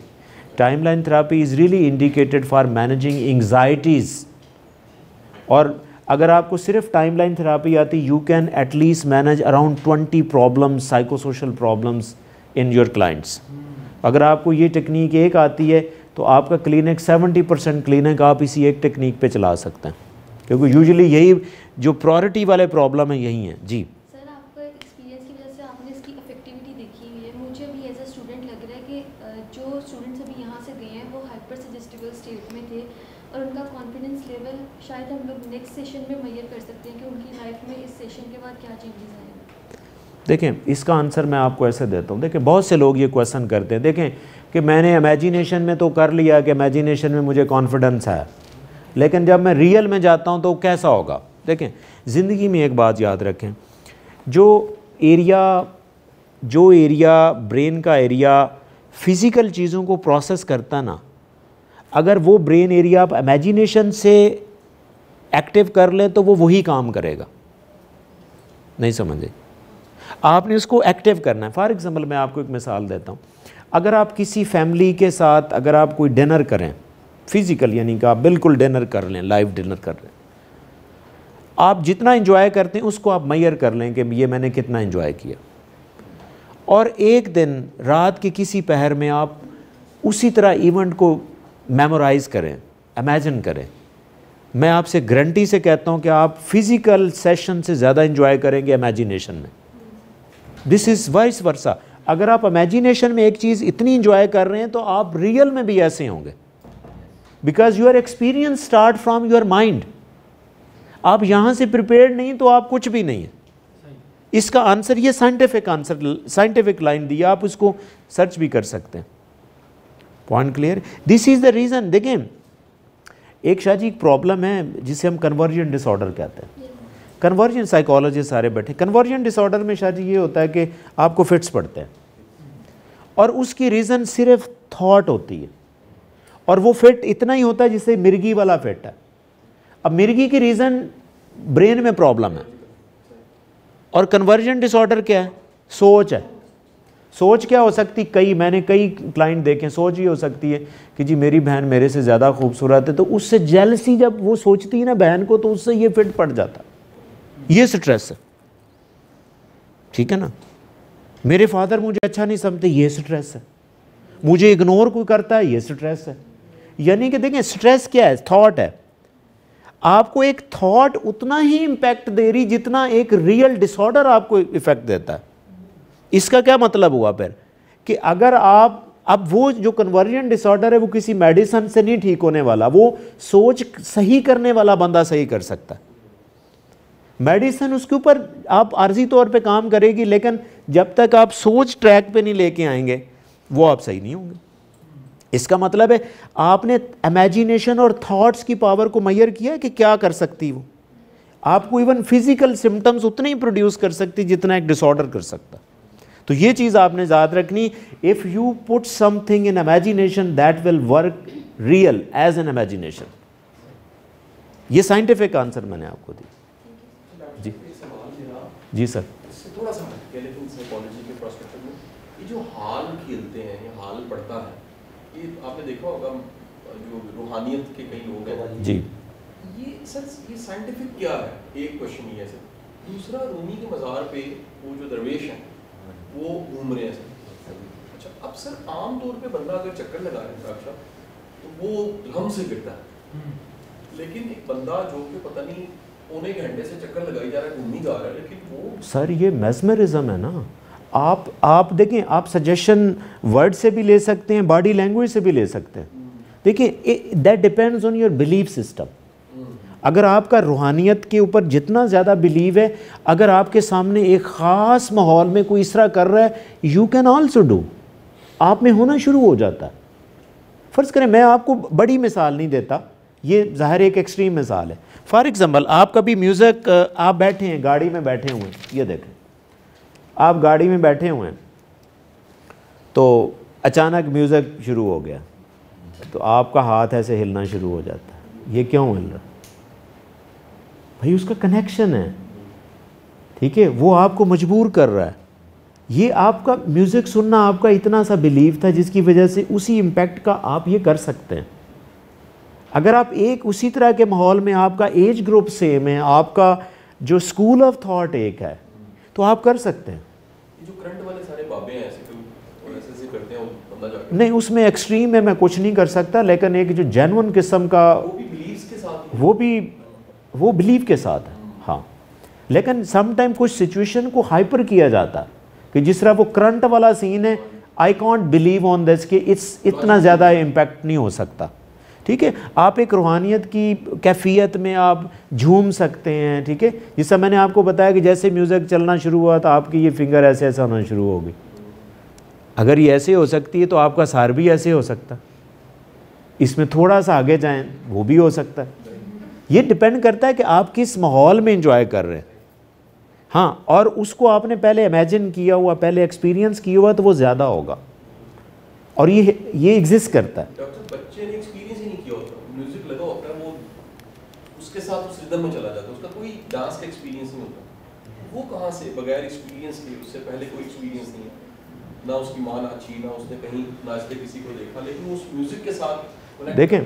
time line therapy is really indicated for managing anxieties और अगर आपको सिर्फ टाइम लाइन थेरापी आती you can at least manage around twenty problems psychosocial problems in your clients अगर आपको ये टेक्निक एक आती है तो आपका क्लिनिक सेवेंटी परसेंट क्लिनिक आप इसी एक टेक्निक पे चला सकते हैं क्योंकि यूजुअली यही जो प्रायोरिटी वाले प्रॉब्लम है यही है जी देखें इसका आंसर मैं आपको ऐसे देता हूँ देखें बहुत से लोग ये क्वेश्चन करते हैं देखें कि मैंने इमेजिनेशन में तो कर लिया कि इमेजिनेशन में मुझे कॉन्फिडेंस है लेकिन जब मैं रियल में जाता हूँ तो कैसा होगा देखें ज़िंदगी में एक बात याद रखें जो एरिया जो एरिया ब्रेन का एरिया फ़िज़िकल चीज़ों को प्रोसेस करता ना अगर वो ब्रेन एरिया आप इमेजिनेशन से एक्टिव कर लें तो वो वही काम करेगा नहीं समझे आपने उसको एक्टिव करना है फॉर एग्जांपल मैं आपको एक मिसाल देता हूँ अगर आप किसी फैमिली के साथ अगर आप कोई डिनर करें फिज़िकल यानी कि आप बिल्कुल डिनर कर लें लाइव डिनर कर लें आप जितना इंजॉय करते हैं उसको आप मैयर कर लें कि ये मैंने कितना इंजॉय किया और एक दिन रात के किसी पहर में आप उसी तरह इवेंट को मेमोराइज़ करें इमेजिन करें मैं आपसे गारंटी से कहता हूं कि आप फिज़िकल सेशन से ज़्यादा इंजॉय करेंगे इमेजिनेशन में दिस इज़ वाइस वर्सा अगर आप इमेजिनेशन में एक चीज़ इतनी इंजॉय कर रहे हैं तो आप रियल में भी ऐसे होंगे because your experience start from your mind आप यहाँ से प्रिपेयर नहीं तो आप कुछ भी नहीं है इसका आंसर ये साइंटिफिक आंसर साइंटिफिक लाइन दिया आप उसको सर्च भी कर सकते हैं point clear this is the reason देखें एक शाह जी एक प्रॉब्लम है जिसे हम कन्वर्जन डिसऑर्डर कहते हैं कन्वर्जन साइकोलॉजिस्ट सारे बैठे कन्वर्जन डिसऑर्डर में शाह जी ये होता है कि आपको फिट्स पड़ते हैं और उसकी रीज़न सिर्फ थाट होती है और वो फिट इतना ही होता है जिससे मिर्गी वाला फिट है अब मिर्गी की रीज़न ब्रेन में प्रॉब्लम है और कन्वर्जन डिसऑर्डर क्या है सोच है सोच क्या हो सकती कई मैंने कई क्लाइंट देखे सोच ये हो सकती है कि जी मेरी बहन मेरे से ज़्यादा खूबसूरत है तो उससे जेलसी जब वो सोचती है ना बहन को तो उससे ये फिट पड़ जाता ये स्ट्रेस है ठीक है ना मेरे फादर मुझे अच्छा नहीं समझते ये स्ट्रेस है मुझे इग्नोर कोई करता है ये स्ट्रेस है यानी कि देखें स्ट्रेस क्या है थॉट है आपको एक थॉट उतना ही इंपैक्ट दे रही जितना एक रियल डिसऑर्डर आपको इफेक्ट देता है इसका क्या मतलब हुआ फिर कि अगर आप अब वो जो कन्वर्जन डिसऑर्डर है वो किसी मेडिसन से नहीं ठीक होने वाला वो सोच सही करने वाला बंदा सही कर सकता है मेडिसन उसके ऊपर आप आर्जी तौर पे काम करेगी लेकिन जब तक आप सोच ट्रैक पे नहीं लेके आएंगे वो आप सही नहीं होंगे इसका मतलब है आपने इमेजिनेशन और थॉट्स की पावर को मैयर किया कि क्या कर सकती वो आपको इवन फिजिकल सिम्टम्स उतने ही प्रोड्यूस कर सकती जितना एक डिसऑर्डर कर सकता तो ये चीज़ आपने याद रखनी if you put something in imagination that will work real as an imagination ये साइंटिफिक आंसर मैंने आपको दी जी जी सर थोड़ा सा मतलब, जो हाल ये आपने देखा होगा जो रूहानियत के कई लोग हैं जी ये सर ये साइंटिफिक क्या है एक क्वेश्चन ये है सर दूसरा रूमी के मज़ार पे वो जो दरवेश हैं वो घूम रहे हैं सर अच्छा अब सर आम तौर पे बंदा अगर चक्कर लगा रहे हैं साहब तो वो ड्रम से गिरता है हम्म। लेकिन एक बंदा जो कि पता नहीं पौने घंटे से चक्कर लगाई जा रहा है घूम ही जा रहा है लेकिन वो सर ये मेजमरिज्म है ना आप आप देखें आप सजेशन वर्ड से भी ले सकते हैं बॉडी लैंग्वेज से भी ले सकते हैं देखिए that depends on your belief system अगर आपका रूहानियत के ऊपर जितना ज़्यादा बिलीव है अगर आपके सामने एक ख़ास माहौल में कोई इस तरह कर रहा है यू कैन ऑल्सो डू आप में होना शुरू हो जाता है फ़र्ज़ करें मैं आपको बड़ी मिसाल नहीं देता ये ज़ाहिर एक एक्सट्रीम मिसाल है फॉर एग्ज़ाम्पल आप कभी म्यूज़िक आप बैठे हैं गाड़ी में बैठे हुए ये देखें आप गाड़ी में बैठे हुए हैं तो अचानक म्यूज़िक शुरू हो गया तो आपका हाथ ऐसे हिलना शुरू हो जाता है ये क्यों हिल रहा भाई उसका कनेक्शन है ठीक है वो आपको मजबूर कर रहा है ये आपका म्यूज़िक सुनना आपका इतना सा बिलीव था जिसकी वजह से उसी इम्पैक्ट का आप ये कर सकते हैं अगर आप एक उसी तरह के माहौल में आपका एज ग्रुप सेम है आपका जो स्कूल ऑफ थॉट एक है तो आप कर सकते हैं जो करंट वाले सारे बाबे हैं ऐसे करते हैं नहीं उसमें एक्सट्रीम है मैं कुछ नहीं कर सकता लेकिन एक जो जेनवन किस्म का वो भी वो बिलीव के साथ है हाँ लेकिन समटाइम कुछ सिचुएशन को हाइपर किया जाता कि जिस तरह वो करंट वाला सीन है I can't believe on this कि इट्स इतना ज़्यादा इम्पैक्ट नहीं हो सकता ठीक है आप एक रूहानियत की कैफियत में आप झूम सकते हैं ठीक है जिसका मैंने आपको बताया कि जैसे म्यूज़िक चलना शुरू हुआ तो आपकी ये फिंगर ऐसे ऐसा होना शुरू होगी अगर ये ऐसे हो सकती है तो आपका सार भी ऐसे हो सकता इसमें थोड़ा सा आगे जाएं वो भी हो सकता है ये डिपेंड करता है कि आप किस माहौल में इंजॉय कर रहे हैं हाँ और उसको आपने पहले इमेजिन किया हुआ पहले एक्सपीरियंस किया हुआ तो वो ज़्यादा होगा और ये ये एग्जिस्ट करता है उसके साथ उस रिदम में चला जाता है उसका कोई डांस का एक्सपीरियंस नहीं होता वो कहाँ से बगैर एक्सपीरियंस के उससे पहले कोई एक्सपीरियंस नहीं है ना उसकी माँ अच्छी ना उसने कहीं नाचते किसी को देखा लेकिन उस म्यूज़िक के साथ देखें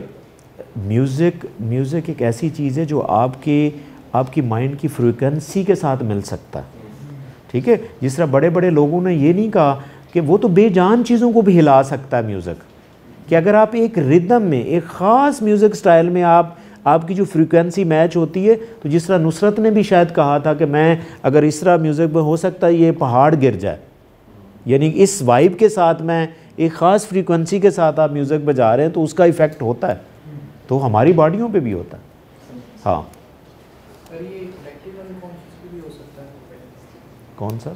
म्यूज़िक म्यूज़िक एक ऐसी चीज़ है जो आपके आपकी माइंड की फ्रीक्वेंसी के साथ मिल सकता है ठीक है जिस तरह बड़े बड़े लोगों ने ये नहीं कहा कि वो तो बेजान चीज़ों को भी हिला सकता है म्यूज़िक कि अगर आप एक रिदम में एक ख़ास म्यूज़िक स्टाइल में आप आपकी जो फ्रीक्वेंसी मैच होती है तो जिस तरह नुसरत ने भी शायद कहा था कि मैं अगर इस तरह म्यूज़िक में हो सकता है ये पहाड़ गिर जाए यानी इस वाइब के साथ मैं एक ख़ास फ्रीक्वेंसी के साथ आप म्यूज़िक बजा रहे हैं तो उसका इफ़ेक्ट होता है तो हमारी बॉडियों पे भी होता है हाँ कौन सा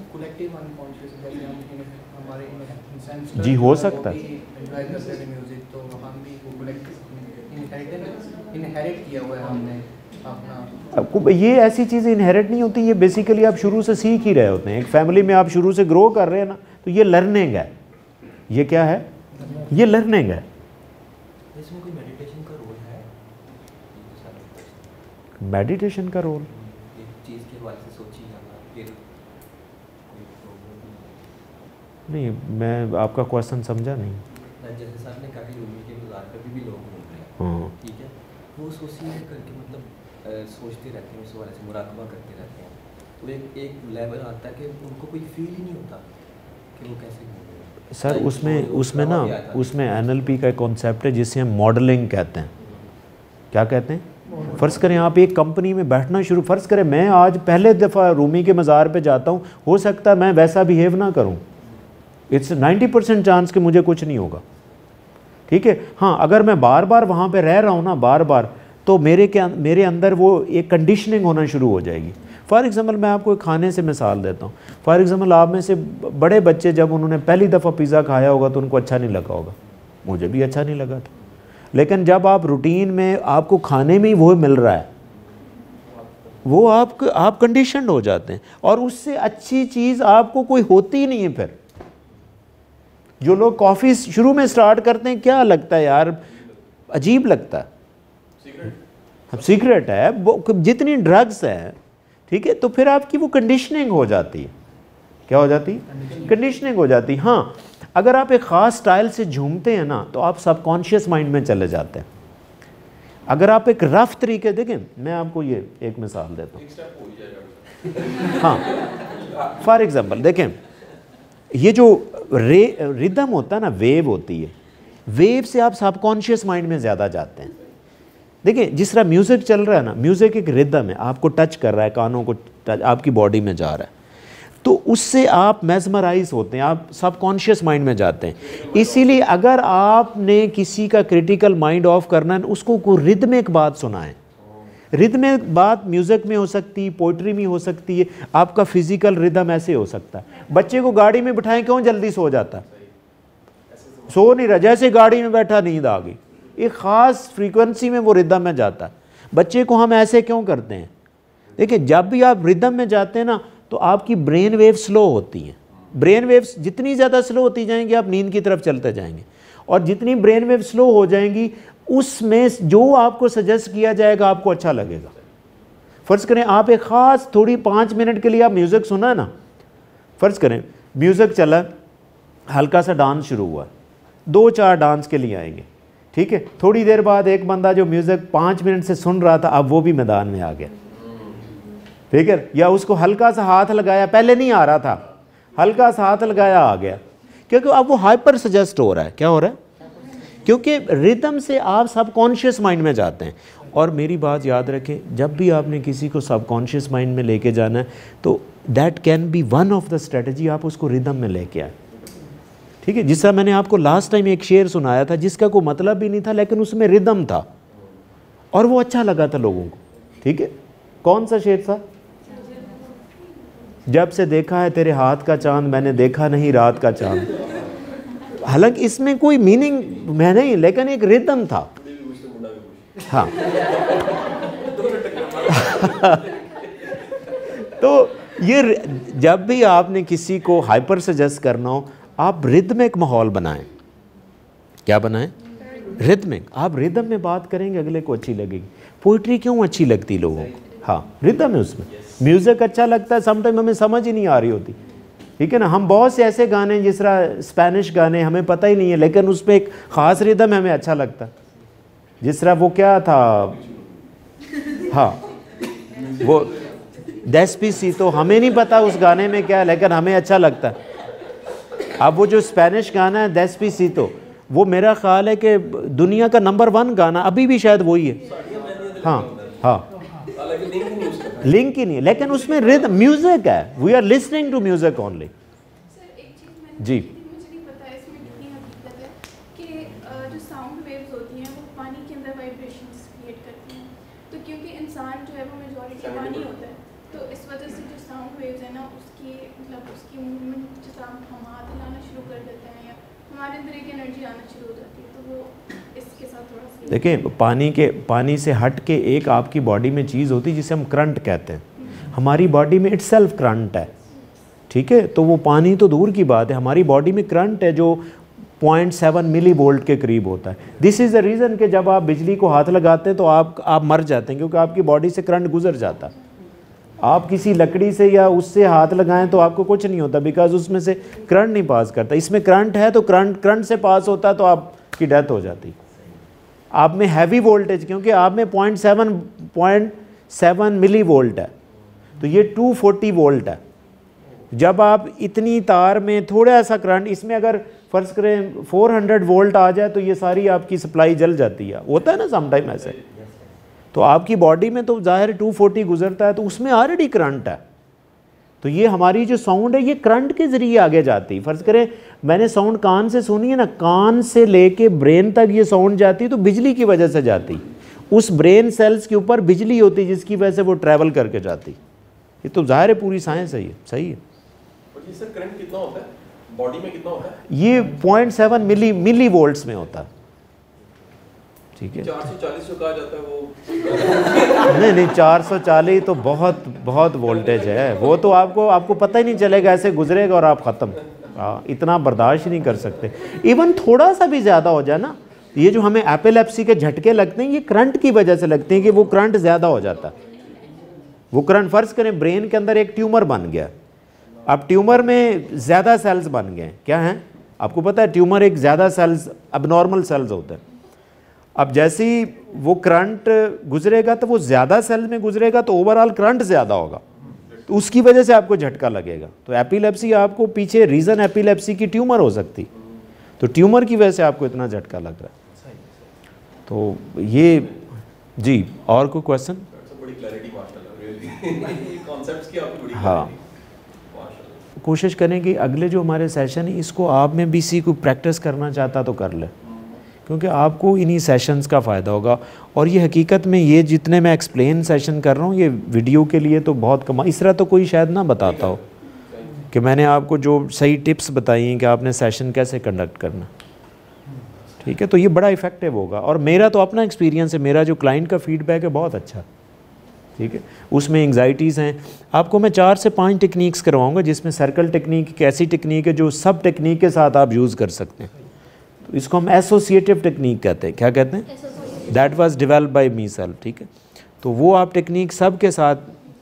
जी हो सकता है आपको ये ऐसी चीज़ें इनहेरिट नहीं होती ये बेसिकली आप शुरू से सीख ही रहे होते हैं एक फैमिली में आप शुरू से ग्रो कर रहे हैं ना तो ये लर्निंग है ये क्या है ये लर्निंग है मेडिटेशन का हम्म, रोल नहीं मैं आपका क्वेश्चन समझा नहीं जैसे सर ने कहा कि एसोसिएट करके मतलब सोचते रहते हैं उस वाले से मुराकबा करते रहते हैं तो एक एक लेवल आता है कि उनको कोई फील ही नहीं होता कि वो कैसे सर तो उसमें उसमें ना उसमें एनएलपी का एक कॉन्सेप्ट है जिसे हम मॉडलिंग कहते हैं क्या कहते हैं फ़र्ज़ करें आप एक कंपनी में बैठना शुरू फ़र्ज़ करें मैं आज पहले दफ़ा रूमी के मज़ार पे जाता हूँ हो सकता है मैं वैसा बिहेव ना करूँ इट्स नाइन्टी परसेंट चांस कि मुझे कुछ नहीं होगा ठीक है हाँ अगर मैं बार बार वहाँ पे रह रहा हूँ ना बार बार तो मेरे के मेरे अंदर वो एक कंडीशनिंग होना शुरू हो जाएगी फ़ॉर एग्ज़ाम्पल मैं आपको खाने से मिसाल देता हूँ फ़ॉर एग्ज़ाम्पल आप में से बड़े बच्चे जब उन्होंने पहली दफ़ा पिज़्ज़ा खाया होगा तो उनको अच्छा नहीं लगा होगा मुझे भी अच्छा नहीं लगा था लेकिन जब आप रूटीन में आपको खाने में ही वो मिल रहा है वो आप आप कंडीशन हो जाते हैं और उससे अच्छी चीज़ आपको कोई होती ही नहीं है फिर जो लोग कॉफ़ी शुरू में स्टार्ट करते हैं क्या लगता है यार अजीब लगता है अब सीक्रेट है वो जितनी ड्रग्स हैं ठीक है तो फिर आपकी वो कंडीशनिंग हो जाती है क्या हो जाती कंडीशनिंग हो जाती हाँ अगर आप एक ख़ास स्टाइल से झूमते हैं ना तो आप सबकॉन्शियस माइंड में चले जाते हैं अगर आप एक रफ तरीके देखें मैं आपको ये एक मिसाल देता हूँ हाँ फॉर एग्ज़ाम्पल देखें ये जो रे रिदम होता है ना वेव होती है वेव से आप सबकॉन्शियस माइंड में ज़्यादा जाते हैं देखिए जिस तरह म्यूज़िक चल रहा है ना म्यूज़िक एक रिदम है आपको टच कर रहा है कानों को टच आपकी बॉडी में जा रहा है तो उससे आप मेजमराइज होते हैं आप सब कॉन्शियस माइंड में जाते हैं इसीलिए अगर आपने किसी का क्रिटिकल माइंड ऑफ करना है उसको को रिदमिक बात सुनाएं रिदमिक बात म्यूज़िक में हो सकती है पोइट्री में हो सकती है आपका फिजिकल रिदम ऐसे हो सकता है बच्चे को गाड़ी में बिठाएं क्यों जल्दी सो जाता सो नहीं रहा जैसे गाड़ी में बैठा नींद आ गई एक ख़ास फ्रीक्वेंसी में वो रिदम में जाता है बच्चे को हम ऐसे क्यों करते हैं देखिए जब भी आप रिदम में जाते हैं ना तो आपकी ब्रेन वेव स्लो होती हैं ब्रेन वेव्स जितनी ज़्यादा स्लो होती जाएंगी आप नींद की तरफ चलते जाएंगे और जितनी ब्रेन वेव स्लो हो जाएंगी उसमें जो आपको सजेस्ट किया जाएगा आपको अच्छा लगेगा फ़र्ज़ करें आप एक ख़ास थोड़ी पाँच मिनट के लिए आप म्यूज़िक सुना ना फ़र्ज़ करें म्यूज़िक चला हल्का सा डांस शुरू हुआ दो चार डांस के लिए आएंगे ठीक है थोड़ी देर बाद एक बंदा जो म्यूज़िक पाँच मिनट से सुन रहा था अब वो भी मैदान में आ गया ठीक है या उसको हल्का सा हाथ लगाया पहले नहीं आ रहा था हल्का सा हाथ लगाया आ गया क्योंकि अब वो हाइपर सजेस्ट हो रहा है क्या हो रहा है क्योंकि रिदम से आप सबकॉन्शियस माइंड में जाते हैं और मेरी बात याद रखें जब भी आपने किसी को सबकॉन्शियस माइंड में लेके जाना है तो that can be one of the strategy आप उसको रिदम में लेके आए ठीक है तरह मैंने आपको लास्ट टाइम एक शेर सुनाया था जिसका कोई मतलब भी नहीं था लेकिन उसमें रिदम था और वो अच्छा लगा था लोगों को ठीक है कौन सा शेर था जब से देखा है तेरे हाथ का चांद मैंने देखा नहीं रात का चांद हालांकि इसमें कोई मीनिंग मैं नहीं लेकिन एक रिदम था हाँ तो ये जब भी आपने किसी को हाइपर सजेस्ट करना हो आप रिदमिक माहौल बनाएं क्या बनाएं रिदमिक आप रिदम में बात करेंगे अगले को अच्छी लगेगी पोइट्री क्यों अच्छी लगती लोगों को हाँ रिदम है उसमें म्यूज़िक अच्छा लगता है समटाइम हमें समझ ही नहीं आ रही होती ठीक है ना हम बहुत से ऐसे गाने जिस तरह स्पेनिश गाने हमें पता ही नहीं है लेकिन उसमें एक ख़ास रिदम हमें अच्छा लगता है जिस तरह वो क्या था हाँ वो पी सी तो हमें नहीं पता उस गाने में क्या लेकिन हमें अच्छा लगता है अब वो जो स्पेनिश गाना है दस पी सी तो वो मेरा ख्याल है कि दुनिया का नंबर वन गाना अभी भी शायद वही है हाँ हाँ लिंक ही नहीं है लेकिन उसमें रिद म्यूज़िक है we are listening to music only जी देखें पानी के पानी से हट के एक आपकी बॉडी में चीज़ होती है जिसे हम करंट कहते हैं हमारी बॉडी में इट्स सेल्फ करंट है ठीक है तो वो पानी तो दूर की बात है हमारी बॉडी में करंट है जो पॉइंट सेवन मिली वोल्ट के करीब होता है दिस इज़ द रीज़न कि जब आप बिजली को हाथ लगाते हैं तो आप आप मर जाते हैं क्योंकि आपकी बॉडी से करंट गुजर जाता है आप किसी लकड़ी से या उससे हाथ लगाएं तो आपको कुछ नहीं होता बिकॉज उसमें से करंट नहीं पास करता इसमें करंट है तो करंट करंट से पास होता तो आपकी डेथ हो जाती आप में हैवी वोल्टेज क्योंकि आप में point seven point seven millivolt है तो ये टू फोर्टी वोल्ट है जब आप इतनी तार में थोड़ा सा करंट इसमें अगर फ़र्ज़ करें फोर हंड्रेड वोल्ट आ जाए तो ये सारी आपकी सप्लाई जल जाती है होता है ना समटाइम ऐसे तो आपकी बॉडी में तो ज़ाहिर टू फोर्टी गुजरता है तो उसमें ऑलरेडी करंट है तो ये हमारी जो साउंड है ये करंट के ज़रिए आगे जाती है फ़र्ज़ करें मैंने साउंड कान से सुनी है ना कान से लेके ब्रेन तक ये साउंड जाती है तो बिजली की वजह से जाती उस ब्रेन सेल्स के ऊपर बिजली होती जिसकी वजह से वो ट्रैवल करके जाती ये तो जाहिर है पूरी साइंस है ये सही है ये point seven milli millivolt में होता है ठीक है चार सौ चालीस कहा जाता है वो नहीं नहीं 440 तो बहुत बहुत वोल्टेज है वो तो आपको आपको पता ही नहीं चलेगा ऐसे गुजरेगा और आप ख़त्म इतना बर्दाश्त नहीं कर सकते इवन थोड़ा सा भी ज़्यादा हो जाए ना ये जो हमें एपिलेप्सी के झटके लगते हैं ये करंट की वजह से लगते हैं कि वो करंट ज़्यादा हो जाता है वो करंट फर्ज करें ब्रेन के अंदर एक ट्यूमर बन गया अब ट्यूमर में ज़्यादा सेल्स बन गए क्या हैं आपको पता है ट्यूमर एक ज़्यादा सेल्स अब नॉर्मल सेल्स होते हैं अब जैसे ही वो करंट गुजरेगा तो वो ज़्यादा सेल में गुजरेगा तो ओवरऑल करंट ज़्यादा होगा तो उसकी वजह से आपको झटका लगेगा तो एपिलेप्सी आपको पीछे रीज़न एपिलेप्सी की ट्यूमर हो सकती तो ट्यूमर की वजह से आपको इतना झटका लग रहा है तो ये जी और कोई क्वेश्चन हाँ कोशिश करें कि अगले जो हमारे सेशन इसको आप में भी सी को प्रैक्टिस करना चाहता तो कर ले क्योंकि आपको इन्हीं सेशंस का फ़ायदा होगा और ये हकीकत में ये जितने मैं एक्सप्लेन सेशन कर रहा हूँ ये वीडियो के लिए तो बहुत कमा इस तरह तो कोई शायद ना बताता हो कि मैंने आपको जो सही टिप्स बताई हैं कि आपने सेशन कैसे कंडक्ट करना ठीक है तो ये बड़ा इफ़ेक्टिव होगा और मेरा तो अपना एक्सपीरियंस है मेरा जो क्लाइंट का फीडबैक है बहुत अच्छा ठीक है उसमें एंगजाइटीज़ हैं आपको मैं चार से पांच टेक्निक्स करवाऊंगा जिसमें सर्कल टेक्निक एक ऐसी टेक्निक है जो सब टेक्निक के साथ आप यूज़ कर सकते हैं तो इसको हम एसोसिएटिव टेक्निक कहते हैं क्या कहते हैं that was develop by myself ठीक है तो वो आप टेक्निक सब के साथ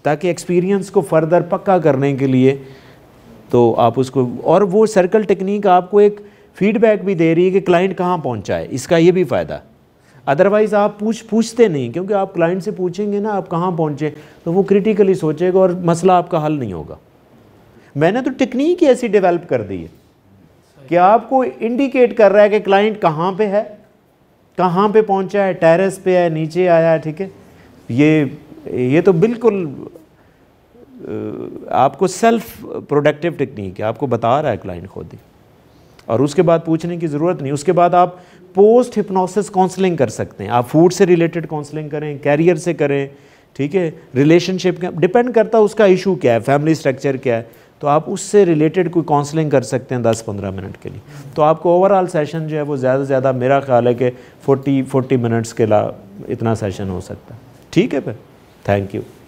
ताकि एक्सपीरियंस को फर्दर पक्का करने के लिए तो आप उसको और वो सर्कल टेक्निक आपको एक फीडबैक भी दे रही है कि क्लाइंट कहाँ पहुँचा है इसका ये भी फ़ायदा अदरवाइज़ आप पूछ पूछते नहीं क्योंकि आप क्लाइंट से पूछेंगे ना आप कहाँ पहुँचे तो वो क्रिटिकली सोचेगा और मसला आपका हल नहीं होगा मैंने तो टेक्निक ही ऐसी डेवलप कर दी है कि आपको इंडिकेट कर रहा है कि क्लाइंट कहाँ पे है कहाँ पे पहुँचा है टेरेस पे है नीचे आया है ठीक है ये ये तो बिल्कुल आपको सेल्फ प्रोडक्टिव टेक्निक है आपको बता रहा है क्लाइंट खुद ही और उसके बाद पूछने की ज़रूरत नहीं उसके बाद आप पोस्ट हिप्नोसिस काउंसलिंग कर सकते हैं आप फूड से रिलेटेड काउंसलिंग करें कैरियर से करें ठीक है रिलेशनशिप का डिपेंड करता है उसका इशू क्या है फैमिली स्ट्रक्चर क्या है तो आप उससे रिलेटेड कोई काउंसलिंग कर सकते हैं दस पंद्रह मिनट के लिए तो आपको ओवरऑल सेशन जो है वो ज़्यादा से ज़्यादा मेरा ख्याल है कि फोर्टी फोर्टी मिनट्स के ला इतना सेशन हो सकता है ठीक है फिर थैंक यू